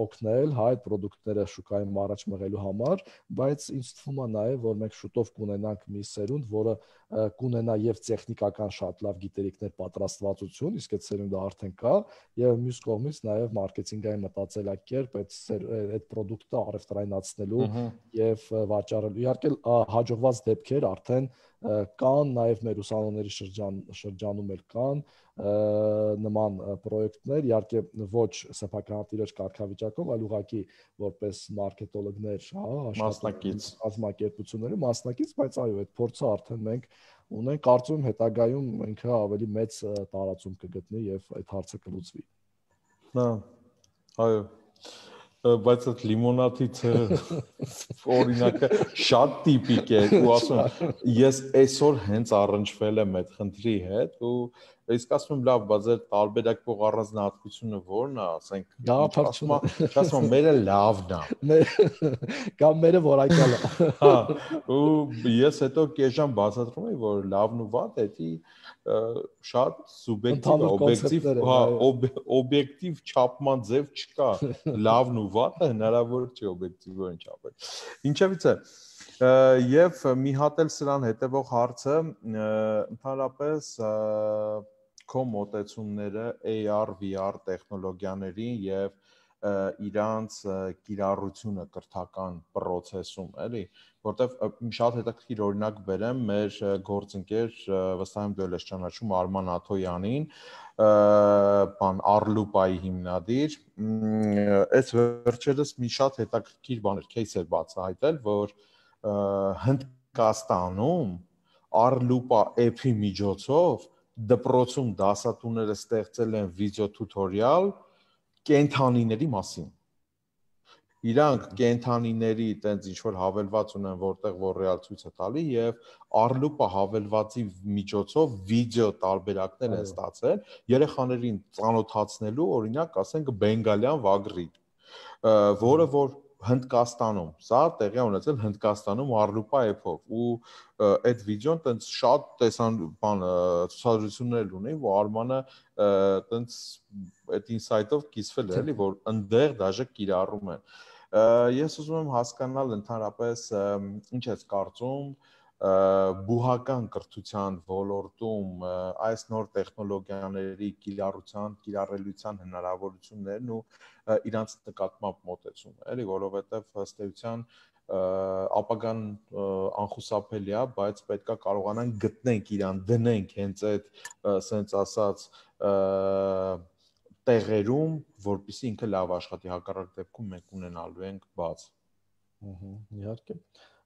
օգնել հայ ապրանքները շուկայում առաջ մղելու համար, բայց ինձ թվում է նաեւ որ մենք շուտով կունենանք մի սերունդ, որը կունենա եւ տեխնիկական շատ լավ գիտելիքներ պատրաստվածություն, իսկ այդ սերունդը արդեն կա, եւ մյուս կողմից նաեւ մարքեթինգ մարքեթինգային մտածելակերպ, այդ այդ product-ը առևտրայնացնելու եւ վաճառելու։ Իհարկե հաջողված դեպքեր արդեն կան, նաեւ մեր ուսանողների շրջան շրջանում էլ կան նման պրոյեկտներ, իհարկե ոչ սեփականատիրոջ կարգավիճակով, այլ ուղղակի որպես մարքետոլոգներ, հա, մասնակից, ազմակերպությունների մասնակից, բայց այո, այդ փորձը արդեն մենք ունեն կարծում հետագայում ինքը ավելի մեծ տարածում կգտնի եւ այդ հարցը կլուծվի։ Դա հա, Այո բայց այդ լիմոնադի ցեղը օրինակը շատ տիպիկ է ու ասում ես այսօր հենց առնչվել եմ այդ խնդրի հետ ու իսկ ասում եմ լավ, բայց այդ տարբերակող առանձնահատկությունը ո՞րն է, ասենք ասում եմ, ասում եմ, մերը լավն է։ Կամ մերը որակյալ է։ Հա, ու ես հետո կեժան բացատրում եմ, որ լավն ու վատ է, դի շատ սուբյեկտիվ, օբյեկտիվ, հա, օբյեկտիվ չափման ձև չկա։ Լավն ու վատը հնարավոր չի օբյեկտիվորեն չափել։ Ինչևիցե եւ մի հատ էլ սրան հետեւող հարցը ընդհանրապես քո մոտեցումները AR, VR տեխնոլոգիաների եւ իրանց կիրառությունը կրթական process-ում, էլի, որտեվ շատ հետաքրքիր օրինակ վերեմ մեր գործընկեր վստահ եմ դու ես ճանաչում Արման Աթոյանին, բան Arloop-ի հիմնադիր, այս վերջերս մի շատ հետաքրքիր բաներ кейս էր բացահայտել, որ Հնդկաստանում Arloop-ի app-ի միջոցով դպրոցում դասատուները ստեղծել են վիդեո տուտորիալ կենթանիների մասին իրանք կենթանիների տենց ինչ որ հավելված ունեն, որտեղ որ ռեալ ցույց է տալի եւ Arloop-ը հավելվածի միջոցով վիդեո տարբերակներ են ստացել երեխաներին ծանոթացնելու, օրինակ, ասենք բենգալյան վագրիտ, որը որ Հնդկաստանում։ Սա տեղի ունեցել Հնդկաստանում Արլուպա էփով ու այդ վիդեոն տենց շատ տեսան բան ցուցադրություններ ունի, որ Արմանը տենց այդ ինսայթով կիսվել է, էլի, որ ընդեղ դաժե կիրառում են։ Ես ուզում եմ հասկանալ ընդհանրապես ինչ ես կարծում, բուհական կրթության ոլորտում այս նոր տեխնոլոգիաների կիրառության, կիրառելիության հնարավորություններն ու իրանց նկատմամբ մոտեցումը, էլի, որովհետև հստեյության ապագան անխուսափելի է, բայց պետքա կարողանանք գտնենք իրան, դնենք հենց այդ սենց ասած տեղերում, որpիսի ինքը լավ աշխատի, հակառակ դեպքում մենք ունենալու ենք բաց։ Ահա, իհարկե։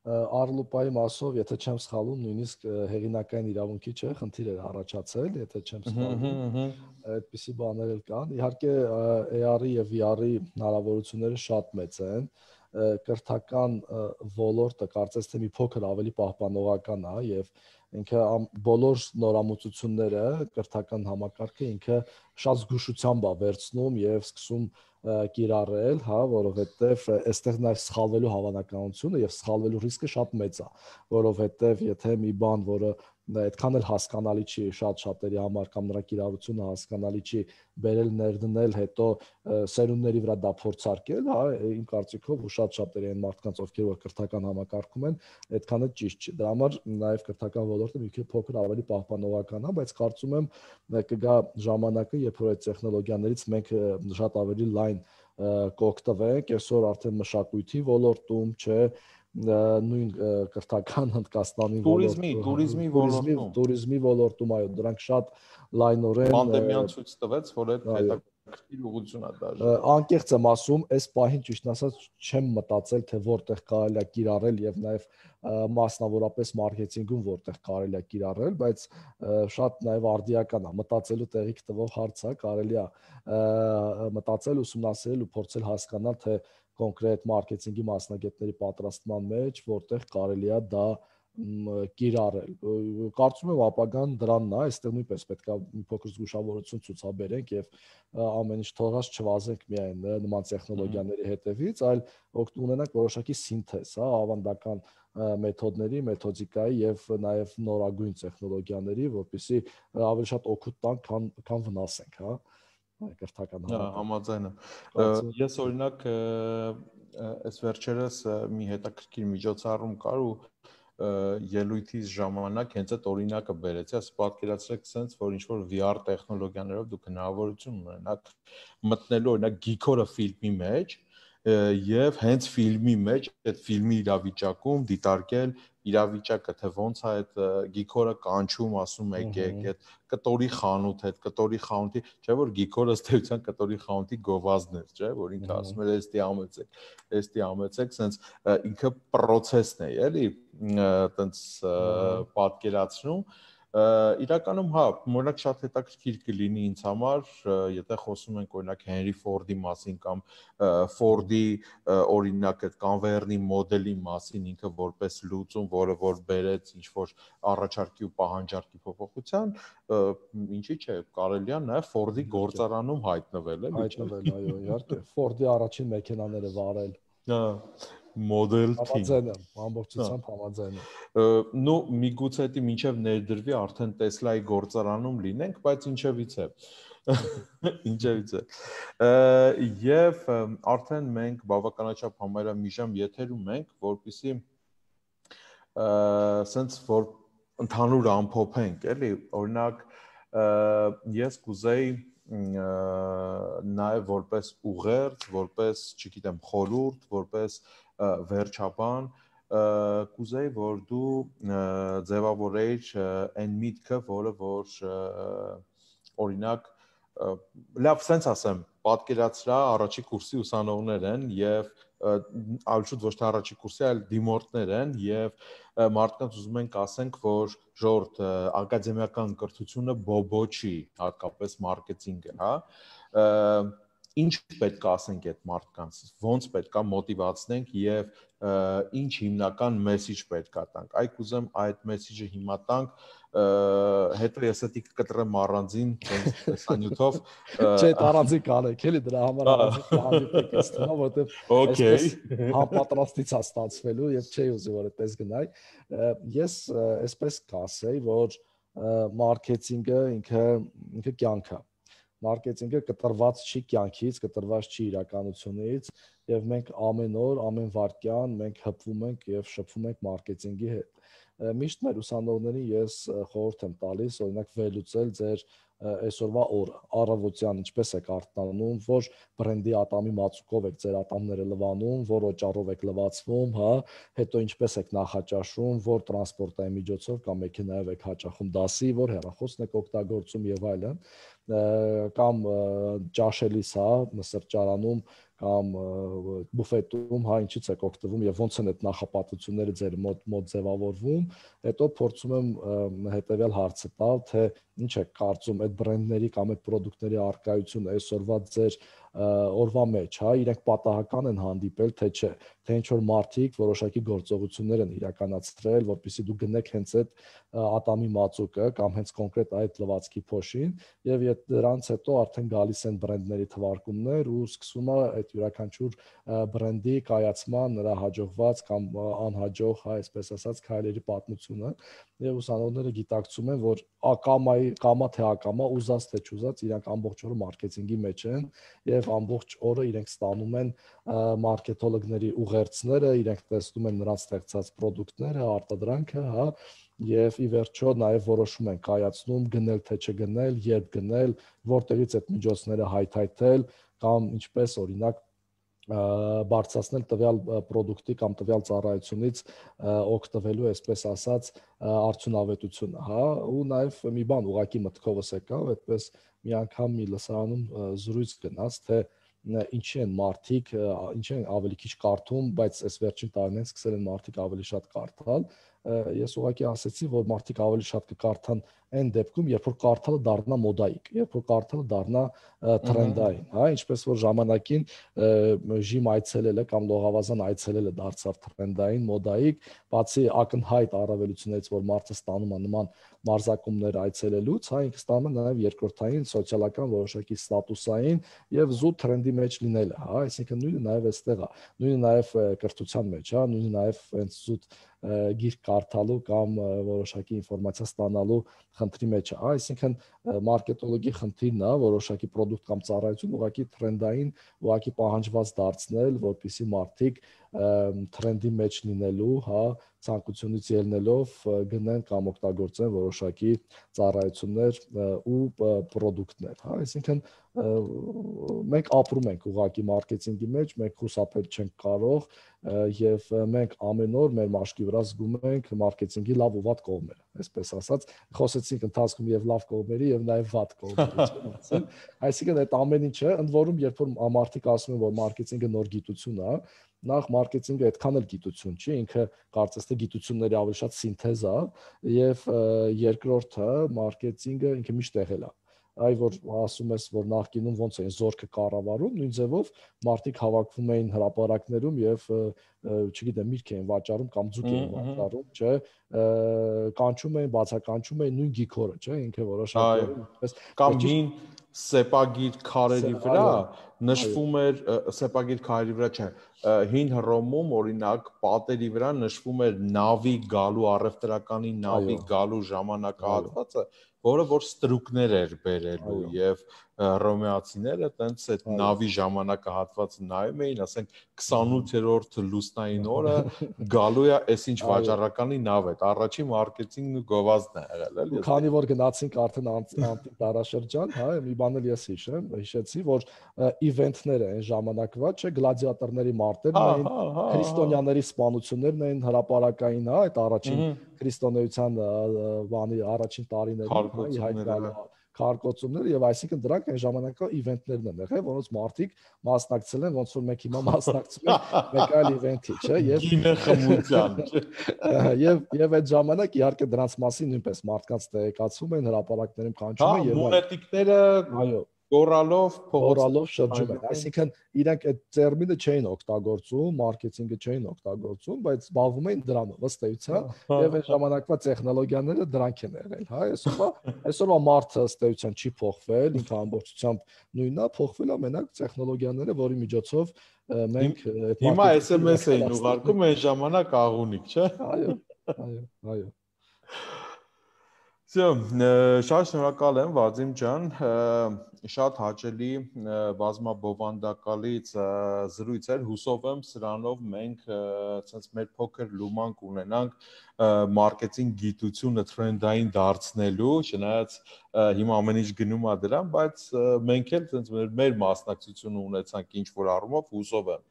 Արլուպայի մասով, եթե չեմ սխալվում, նույնիսկ հերինակային իրավունքի չէ, խնդիր էր առաջացել, եթե չեմ սխալվում։ Այդպիսի բաներ էլ կան։ Իհարկե AR-ի եւ VR-ի հնարավորությունները շատ մեծ են կրթական ոլորտը կարծես թե մի փոքր ավելի պահպանողական է եւ ինքը բոլոր նորամուծությունները կրթական համակարգը ինքը շատ զգուշությամբ է վերցնում եւ սկսում կիրառել, հա, որովհետեւ այստեղ նաև սխալվելու հավանականությունը եւ սխալվելու ռիսկը շատ մեծ է, որովհետեւ եթե մի բան, որը դա այդքան էլ հասկանալի չի շատ շատերի համար կամ նրա կիրառությունը հասկանալի չի բերել ներդնել հետո սերունդների վրա դա փորձարկել հա իմ կարծիքով ու շատ շատերի այն մարդկանց ովքեր որ քրթական համակարգում են այդքան էլ ճիշտ չի դրա համար նաև քրթական ոլորտը մի քիչ փոքր ավելի պահպանողական է բայց կարծում եմ կգա ժամանակը երբ որ այդ տեխնոլոգիաներից մենք շատ ավելի լայն կօգտվենք այսօր արդեն մշակույթի ոլորտում չէ նույն կրթական Հնդկաստանի ոլորտում տուրիզմի տուրիզմի ոլորտում տուրիզմի ոլորտում այո դրանք շատ լայնորեն պանդեմիան ցույց տվեց որ այդ հետաքրքիր ուղղություն է դաժան անկեղծ եմ ասում այս պահին ճիշտ ասած չեմ մտածել թե որտեղ կարելի է կիրառել եւ նաեւ մասնավորապես մարքեթինգում որտեղ կարելի է կիրառել, բայց շատ նաև արդիական է մտածելու տեղիք տվող հարց է, կարելի է մտածել, ուսումնասիրել ու փորձել հասկանալ թե կոնկրետ մարքեթինգի մասնագետների պատրաստման մեջ, որտեղ կարելի է դա կիրառել։ Կարծում եմ ապագան դրանն է, այստեղ նույնպես պետքա մի փոքր զգուշավորություն ցուցաբերենք եւ ամեն ինչ թողած չվազենք միայն նման տեխնոլոգիաների հետևից, այլ ունենանք որոշակի սինթեզ, հա, ավանդական մեթոդների, մեթոդիկայի եւ նաեւ նորագույն տեխնոլոգիաների, որտիսի ավելի շատ օգուտ տան, քան քան վնասենք, հա։ Ա կրթական համաձայն եմ ես օրինակ այս վերջերս մի հետաքրքիր միջոցառում կար ու ելույթից ժամանակ հենց այդ օրինակը բերեցի, ասես պատկերացրեք sense, որ ինչ որ VR տեխնոլոգիաներով դուք հնարավորություն ունենաք մտնելու օրինակ Geek-օրը ֆիլմի մեջ, եւ հենց ֆիլմի մեջ այդ ֆիլմի իրավիճակում դիտարկել իրավիճակը, թե ոնց է այդ գիքորը կանչում, ասում եկեք, այդ կտորի խանութ, այդ կտորի խանութի, չէ՞ որ գիքորը ստեղծան կտորի խանութի գովազդն էր, չէ՞, որ ինքը ասում էր, «Էստի ամեցեք, էստի ամեցեք», սենց ինքը process-ն է, էլի, տենց պատկերացնում, իրականում հա մորակ շատ հետաքրքիր կլինի ինձ համար եթե խոսում ենք օրինակ Հենրի Ֆորդի մասին կամ Ֆորդի օրինակ այդ կանվերնի մոդելի մասին ինքը որպես լուծում որը որ բերեց ինչ որ առաջարկի ու պահանջարկի փոփոխության ինչի՞ չէ կարելի է նաև Ֆորդի գործարանում հայտնվել է հայտնվել այո իհարկե Ֆորդի առաջին մեքենաները վարել Հա մոդել թիմ։ Համաձայն եմ, հա։ ամբողջությամբ համաձայն եմ։ Նու միգուցե դի մինչև ներդրվի արդեն Tesla-ի գործարանում լինենք, բայց ինչևից է։ Ինչևից է։ Եվ արդեն մենք բավականաչափ համարյա մի ժամ եթերում ենք, որpիսի sense որ ընդհանուր ամփոփենք, էլի, օրինակ ես կուզեի նաև որպես ուղերձ, որպես, չգիտեմ, խորուրդ, որպես վերջապան կուզեի որ դու ձևավորեիր այն միտքը, որը որ օրինակ լավ sense ասեմ, պատկերացրա առաջի կուրսի ուսանողներ են եւ այլչուտ ոչ թե առաջի կուրսի, այլ դիմորդներ են եւ մարդկանց ուզում ենք ասենք, որ ժորտ ակադեմիական կրթությունը բոբոչի, հատկապես մարքեթինգը, հա ինչ պետք է ասենք այդ մարդկանց, ոնց պետք է մոտիվացնենք եւ ինչ հիմնական մեսիջ պետք է տանք։ Այ կուզեմ այդ մեսիջը հիմա տանք, հետո ես էտիկ կտրեմ առանձին տեսանյութով։ Չէ, առանձին կանեք, էլի դրա համար առանձին հանդիպեք ես նա, որտեվ Okay։ Հապատրաստից է ստացվելու եւ չի ուզի որ այդպես գնայ։ Ես այսպես կասեի, որ մարքեթինգը ինքը ինքը կյանքը է մարքեթինգը կտրված չի կյանքից, կտրված չի իրականությունից եւ մենք ամեն օր, ամեն վարքյան մենք հպվում ենք եւ շփվում ենք մարքեթինգի հետ։ Միշտ մեր ուսանողներին ես խորհուրդ եմ տալիս օրինակ վերլուծել ձեր այսօրվա օրը առավոտյան ինչպես եք արտանում, որ բրենդի ատամի մածուկով եք ձեր ատամները լվանում, որ օճառով եք լվացվում, հա, հետո ինչպես եք նախաճաշում, որ տրանսպորտային միջոցով կամ մեքենայով եք հաճախում դասի, որ հեռախոսն եք օգտագործում եւ այլն։ այլ, կամ ճաշելիս, հա, սրճարանում կամ բուֆետում հա ինչից եք օգտվում եւ ոնց են այդ նախապատվությունները ձեր մոտ մոտ ձևավորվում, հետո փորձում եմ հետեւյալ հարցը տալ, թե ինչ եք կարծում այդ բրենդների կամ այդ ապրանքների արկայությունը այսօրվա ձեր օրվա մեջ, հա, իրենք պատահական են հանդիպել, թե չէ, թե ինչ որ մարտիկ որոշակի գործողություններ են իրականացրել, որpիսի դու գնեք հենց այդ ատամի մածուկը կամ հենց կոնկրետ այդ լվացքի փոշին, եւ դրանց հետո արդեն գալիս են բրենդների թվարկումներ ու սկսվում է այդ հետ յուրաքանչյուր բրենդի կայացման նրա հաջողված կամ անհաջող, հա, այսպես ասած, քայլերի պատմությունը եւ ուսանողները գիտակցում են, որ ակամայի կամա թե ակամա, ուզած թե չուզած, իրանք ամբողջ օրը մարքեթինգի մեջ են եւ ամբողջ օրը իրենք ստանում են մարքեթոլոգների ուղերձները, իրենք տեսնում են նրանց ստեղծած ապրանքները, արտադրանքը, հա, եւ ի վերջո նաեւ որոշում են կայացնում գնել թե չգնել, երբ գնել, որտեղից այդ միջոցները հայթայթել, կամ ինչպես օրինակ բարձրացնել տվյալ ապրանքի կամ տվյալ ծառայությունից օգտվելու, այսպես ասած, արդյունավետությունը, հա, ու նաև մի բան ուղակի մտքովս եկավ, այդպես մի անգամ մի լսարանում զրույց գնաց, թե ինչ են մարդիկ, ինչ են ավելի քիչ կարդում, բայց այս վերջին տարիներին սկսել են մարդիկ ավելի շատ կարդալ, ես ուղղակի ասացի, որ մարդիկ ավելի շատ կկարդան այն դեպքում, երբ որ կարդալը դառնա մոդայիկ, երբ որ կարդալը դառնա տրենդային, հա, ինչպես որ ժամանակին ժիմ այցելելը կամ լողավազան այցելելը դարձավ տրենդային, մոդայիկ, բացի ակնհայտ առավելությունից, որ մարդը ստանում է նման մարզակումներ այցելելուց, հա, ինքը ստանում է նաև երկրորդային սոցիալական որոշակի ստատուսային եւ զուտ տրենդի մեջ լինելը, հա, այսինքն նույնը նաև այստեղ է, նույնը նաև կրթության մեջ, հա, նույնը նաև հենց զուտ գիրք կարդալու կամ որոշակի ինֆորմացիա ստանալու խնդրի մեջ է։ Այսինքն մարքետոլոգի խնդիրն է, որոշակի product կամ ծառայություն ուղակի տրենդային, ուղակի պահանջված դարձնել, որպիսի մարդիկ տրենդի մեջ լինելու, հա, ցանկությունից ելնելով գնեն կամ օգտագործեն որոշակի ծառայություններ ու product-ներ, հա, այսինքն մենք ապրում ենք ուղակի մարքեթինգի մեջ, մենք խուսափել չենք կարող եւ մենք ամեն օր մեր մաշկի վրա զգում ենք մարքեթինգի լավ ու վատ կողմերը այսպես ասած, խոսեցինք ընթացքում եւ լավ կողմերի եւ նաեւ վատ կողմերի մասին։ Այսինքն այդ ամեն ինչը ընդ որում երբ որ մարդիկ ասում են որ մարքեթինգը նոր գիտություն է, նախ մարքեթինգը այդքան էլ գիտություն չի, ինքը կարծես թե գիտությունների ավելի շատ սինթեզ է եւ երկրորդը մարքեթինգը ինքը միշտ եղել է այ որ ասում ես որ նախկինում ոնց է զորքը կառավարում նույն ձևով մարդիկ հավաքվում էին հրաապարակներում եւ չգիտեմ միրք էին վաճառում կամ ձուկ էին վաճառում չէ կանչում էին բացականչում էին նույն գիքորը չէ ինքը որոշակի այդպես կամ հին սեպագիր քարերի վրա նշվում էր սեպագիր քարերի վրա չէ հին հռոմում օրինակ պատերի վրա նշվում էր նավի գալու առևտրականի նավի գալու ժամանակահատվածը որը որ ստրուկներ էր բերելու եւ ռոմեացիները տենց այդ նավի ժամանակահատվածը նայում էին, ասենք 28-րդ լուսնային օրը գալու է այսինչ վաճառականի նավ է։ Առաջին մարքեթինգը գովազդն է եղել, էլի։ Քանի որ գնացինք արդեն անտիկ տարաշրջան, հա, մի բան էլ ես հիշեմ, հիշեցի, որ իվենթները այն ժամանակվա, չէ, գլադիատորների մարտերն հա, էին, հա, հա, քրիստոնյաների սպանություններն էին հրաապարակային, հա, այդ առաջին քրիստոնեության բանի առաջին տարիներն իհայտ գալու քարկոցումներ եւ այսինքն դրանք այն ժամանակվա իվենտներն են եղել, որոնց մարդիկ մասնակցել են, ոնց որ մենք հիմա մասնակցում ենք մեկ այլ իվենթի, չէ՞, եւ գինը խմության։ Եվ եւ այդ ժամանակ իհարկե դրանց մասին նույնպես մարդկանց տեղեկացում են հրապարակներում կանչում են հա, եւ բունետիկները, այո, Գորալով փողորալով շրջում են։ Այսինքն իրանք այդ терմինը չէին օգտագործում, մարքեթինգը չէին օգտագործում, բայց զբաղվում էին դրանով ըստ էության եւ այդ ժամանակվա տեխնոլոգիաները դրանք են եղել, հա, այսօրվա այսօրվա մարդը ըստ էության չի փոխվել, ինքը ամբողջությամբ նույնն է, փոխվել է մենակ տեխնոլոգիաները, որի միջոցով մենք հիմա SMS-ը են ուղարկում, այն ժամանակ աղունիկ, չէ՞։ Այո, այո, այո։ So, շատ շնորհակալ եմ Վադիմ ջան, շատ հաճելի բազմաբովանդակալից զրույց էր։ Հուսով եմ սրանով մենք ցենց մեր փոքր լուման կունենանք մարքեթինգ գիտությունը տրենդային դարձնելու, չնայած հիմա ամեն ինչ գնում է դրան, բայց մենք էլ ցենց մեր, մեր մասնակցությունը ունեցանք ինչ որ առումով, հուսով եմ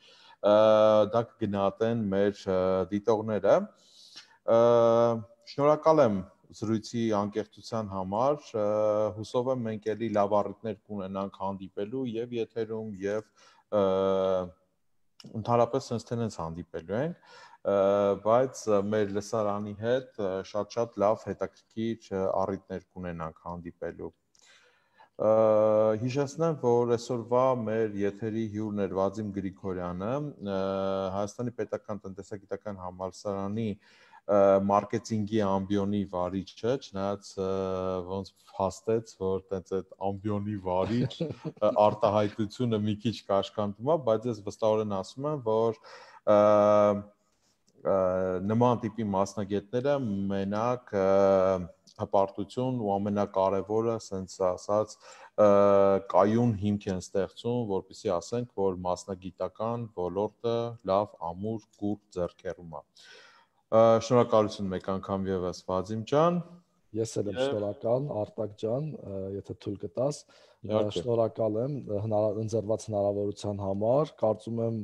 դա կգնահատեն մեր դիտողները շնորհակալ եմ զրույցի անկեղծության համար հուսով եմ մենք էլի լավ առիթներ կունենանք հանդիպելու եւ եթերում եւ ընդհանրապես sense tenants հանդիպելու ենք բայց մեր լսարանի հետ շատ-շատ լավ հետաքրքիր առիթներ կունենանք հանդիպելու հիշեցնեմ, որ այսօրվա մեր եթերի հյուրն էր Վազիմ Գրիգորյանը, Հայաստանի Պետական Տնտեսագիտական Համալսարանի մարքեթինգի ամբիոնի վարիչը, չնայած ոնց փաստեց, որ տենց այդ ամբիոնի վարիչ արտահայտությունը մի քիչ կաշկանդում է, բայց ես վստահորեն ասում եմ, որ նման տիպի մասնագետները մենակ հպարտություն ու ամենակարևորը, ասենց ասած, կայուն հիմք են ստեղծում, որպեսզի ասենք, որ մասնագիտական ոլորտը լավ, ամուր, կուրտ ձեռքերում է։ Ա, Շնորհակալություն մեկ անգամ եւս Վազիմ ջան։ Ես էլ եմ շնորհակալ Արտակ ջան, եթե թույլ կտաս։ Շնորհակալ եմ հնարավորված հնարավորության համար։ Կարծում եմ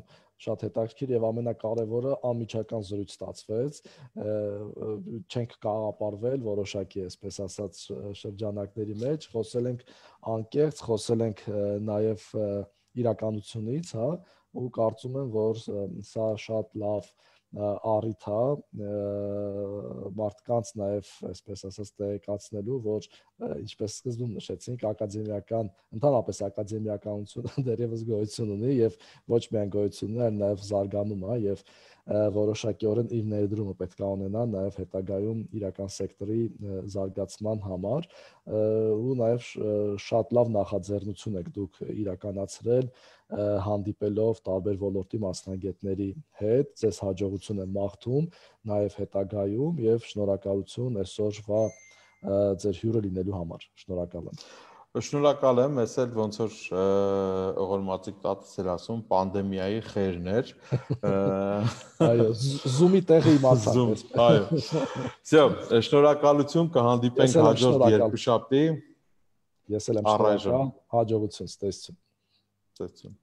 շատ հետաքրքիր եւ ամենակարևորը անմիջական զրույց ստացվեց չենք կաղապարվել որոշակի այսպես ասած շրջանակների մեջ խոսել ենք անկեղծ խոսել ենք նաեւ իրականությունից հա ու կարծում եմ որ սա շատ լավ է առիթ է մարդկանց նաև, այսպես ասած, տեղեկացնելու, որ ինչպես սկզբում նշեցինք, ակադեմիական, ընդհանրապես ակադեմիականությունը դերևս գոյություն ունի եւ ոչ միայն գոյություն ունի, այլ նաև զարգանում է եւ և որոշակիորեն իր ներդրումը պետք է ունենա նաև հետագայում իրական սեկտորի զարգացման համար ու նաև շատ լավ նախաձեռնություն եք դուք իրականացրել հանդիպելով տարբեր ոլորտի մասնագետների հետ ձեզ հաջողություն եմ մաղթում նաև հետագայում եւ շնորհակալություն այսօրվա ձեր հյուրը լինելու համար շնորհակալ եմ Շնորհակալ եմ, ես էլ ոնց որ օգորմացիկ տատս էր ասում, պանդեմիայի խերն էր։ Այո, Zoom-ի տեղի իմացա։ Այո։ Всё, շնորհակալություն, կհանդիպենք հաջորդ երկուշաբթի։ Ես էլ եմ շնորհակալ։ Հաջողություն, ցտեսություն։ Ցտեսություն։